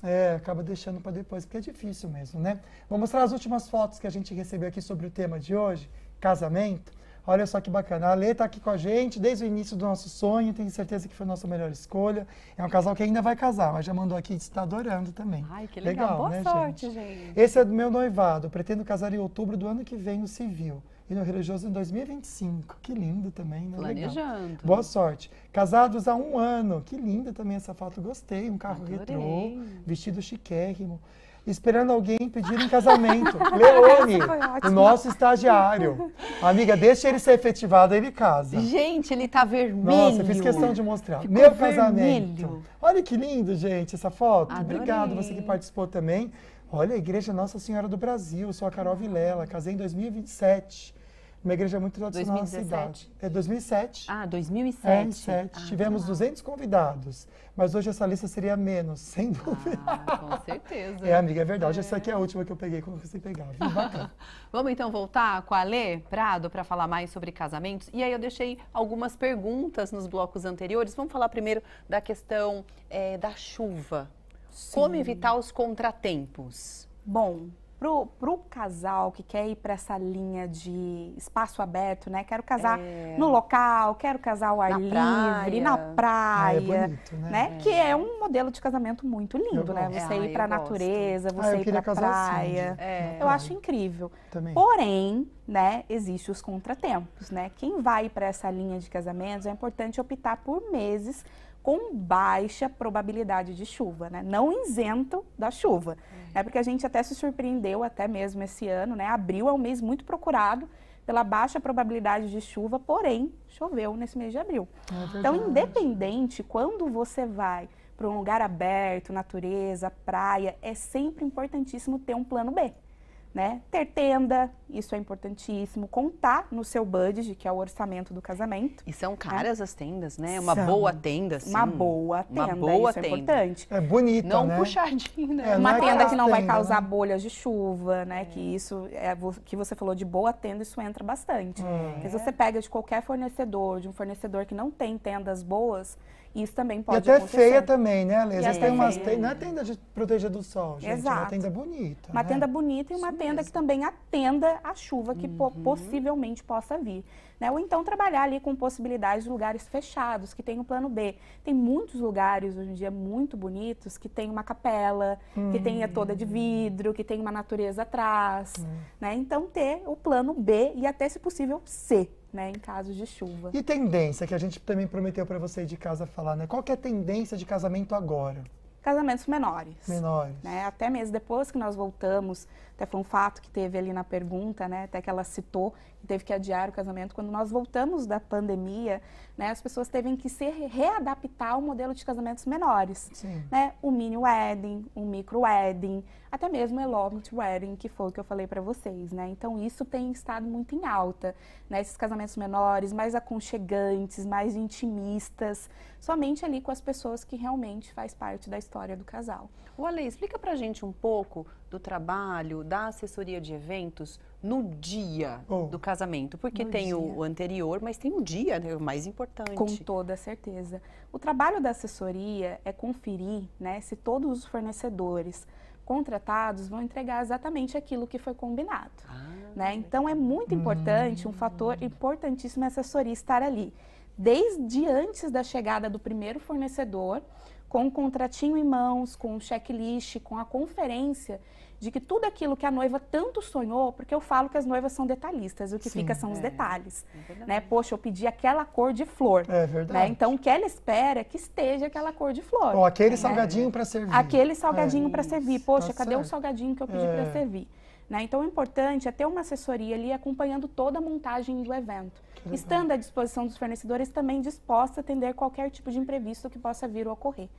É, acaba deixando para depois, porque é difícil mesmo, né? Vou mostrar as últimas fotos que a gente recebeu aqui sobre o tema de hoje, casamento. Olha só que bacana. A Lê está aqui com a gente desde o início do nosso sonho. Tenho certeza que foi a nossa melhor escolha. É um casal que ainda vai casar, mas já mandou aqui e está adorando também. Ai, que legal. legal Boa né, sorte, gente? gente? Esse é do meu noivado. Pretendo casar em outubro do ano que vem no civil. É religioso em 2025. Que lindo também, né? Planejando. Legal. Boa sorte. Casados há um ano. Que linda também essa foto. Gostei. Um carro Adorei. retrô, vestido chiquérrimo. Esperando alguém pedir em casamento. Leone, o nosso estagiário. Amiga, deixa ele ser efetivado, ele casa. Gente, ele tá vermelho. Nossa, fiz questão de mostrar. Ficou Meu casamento. Vermelho. Olha que lindo, gente, essa foto. Adorei. Obrigado você que participou também. Olha, a Igreja Nossa Senhora do Brasil, sou a Carol Vilela, casei em 2027. Uma igreja muito tradicional 2017. na cidade. É 2007. Ah, 2007. É, 2007. Ah, Tivemos tá. 200 convidados, mas hoje essa lista seria menos, sem ah, dúvida. Ah, com certeza. É, amiga, é verdade. É. Essa aqui é a última que eu peguei quando você pegava. Vamos então voltar com a Alê Prado para falar mais sobre casamentos. E aí eu deixei algumas perguntas nos blocos anteriores. Vamos falar primeiro da questão é, da chuva. Sim. Como evitar os contratempos? Bom, para o casal que quer ir para essa linha de espaço aberto, né? Quero casar é. no local, quero casar ao ar na livre, praia. na praia, ah, é bonito, né? né? É. Que é um modelo de casamento muito lindo, né? Você ir ah, para a natureza, ah, você ah, ir para a assim, praia. Assim, eu acho incrível. Também. Porém, né, existem os contratempos, né? Quem vai para essa linha de casamentos é importante optar por meses com baixa probabilidade de chuva, né? Não isento da chuva, uhum. É porque a gente até se surpreendeu até mesmo esse ano, né? Abril é um mês muito procurado pela baixa probabilidade de chuva, porém choveu nesse mês de abril. É então, independente quando você vai para um lugar aberto, natureza, praia, é sempre importantíssimo ter um plano B né? Ter tenda, isso é importantíssimo. Contar no seu budget, que é o orçamento do casamento. E são né? caras né? as tendas, né? Uma são. boa tenda, sim. Uma boa tenda, uma boa isso é tenda. é importante. É bonita, Não né? puxadinho, né? É, uma é tenda que não vai causar né? bolhas de chuva, né? É. Que isso, é, que você falou de boa tenda, isso entra bastante. É. se você pega de qualquer fornecedor, de um fornecedor que não tem tendas boas, isso também pode acontecer. E até acontecer. feia também, né, Lê? Às vezes tem umas não é tenda de proteger do sol, gente. É Exato. Uma tenda bonita. Uma né? tenda bonita e uma Isso tenda mesmo. que também atenda a chuva que uhum. possivelmente possa vir. Né? Ou então trabalhar ali com possibilidades de lugares fechados, que tem o plano B. Tem muitos lugares hoje em dia muito bonitos que tem uma capela, uhum. que tem a toda de hum. vidro, que tem uma natureza atrás. Uhum. Né? Então ter o plano B e até, se possível, C né, em casos de chuva. E tendência, que a gente também prometeu para você de casa falar, né? Qual que é a tendência de casamento agora? Casamentos menores. Menores. Né? Até mesmo depois que nós voltamos até foi um fato que teve ali na pergunta, né, até que ela citou, que teve que adiar o casamento. Quando nós voltamos da pandemia, né, as pessoas teve que se readaptar ao modelo de casamentos menores. Sim. Né? O mini wedding, o micro wedding, até mesmo o elopement wedding, que foi o que eu falei para vocês. Né? Então, isso tem estado muito em alta. Né? Esses casamentos menores, mais aconchegantes, mais intimistas, somente ali com as pessoas que realmente faz parte da história do casal. O Ale, explica pra gente um pouco do trabalho, da assessoria de eventos no dia oh, do casamento? Porque tem o anterior, mas tem o um dia, né, o mais importante. Com toda certeza. O trabalho da assessoria é conferir né, se todos os fornecedores contratados vão entregar exatamente aquilo que foi combinado. Ah, né? Então é muito importante, hum. um fator hum. importantíssimo é a assessoria estar ali. Desde antes da chegada do primeiro fornecedor, com o contratinho em mãos, com o checklist, com a conferência de que tudo aquilo que a noiva tanto sonhou, porque eu falo que as noivas são detalhistas, o que Sim, fica são é. os detalhes, é né? Poxa, eu pedi aquela cor de flor. É verdade. Né? Então, o que ela espera é que esteja aquela cor de flor. Ou aquele né? salgadinho para servir. Aquele é salgadinho para servir. Poxa, tá cadê certo. o salgadinho que eu pedi para é. servir? Né? Então, o importante é ter uma assessoria ali acompanhando toda a montagem do evento, estando à disposição dos fornecedores também disposta a atender qualquer tipo de imprevisto que possa vir a ocorrer.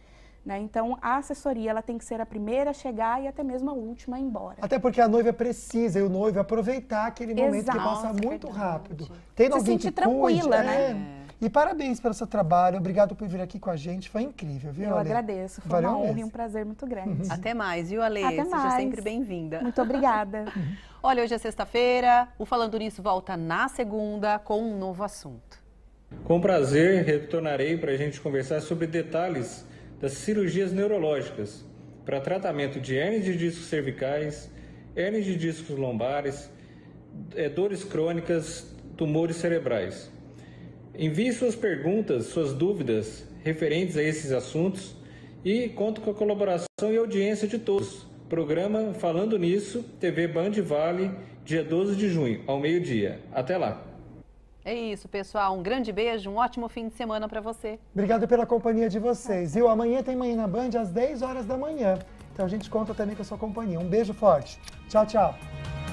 Né? Então, a assessoria ela tem que ser a primeira a chegar e até mesmo a última a ir embora. Até porque a noiva precisa e o noivo aproveitar aquele Exato, momento que passa muito verdade. rápido. Tendo Se sentir tranquila, cuide, é. né? É. E parabéns pelo seu trabalho. Obrigado por vir aqui com a gente. Foi incrível, viu, Eu Ale? agradeço. Foi Valeu uma honra e um prazer muito grande. Uhum. Até mais, viu, Ale? Até Seja sempre bem-vinda. Muito obrigada. Uhum. Olha, hoje é sexta-feira. O Falando Nisso volta na segunda com um novo assunto. Com prazer, retornarei para a gente conversar sobre detalhes das cirurgias neurológicas para tratamento de hernias de discos cervicais, hernias de discos lombares, eh, dores crônicas, tumores cerebrais. Envie suas perguntas, suas dúvidas referentes a esses assuntos e conto com a colaboração e audiência de todos. Programa Falando Nisso, TV Band Vale, dia 12 de junho, ao meio-dia. Até lá! É isso, pessoal. Um grande beijo, um ótimo fim de semana para você. Obrigado pela companhia de vocês. E o Amanhã tem Manhã na Band às 10 horas da manhã. Então a gente conta também com a sua companhia. Um beijo forte. Tchau, tchau.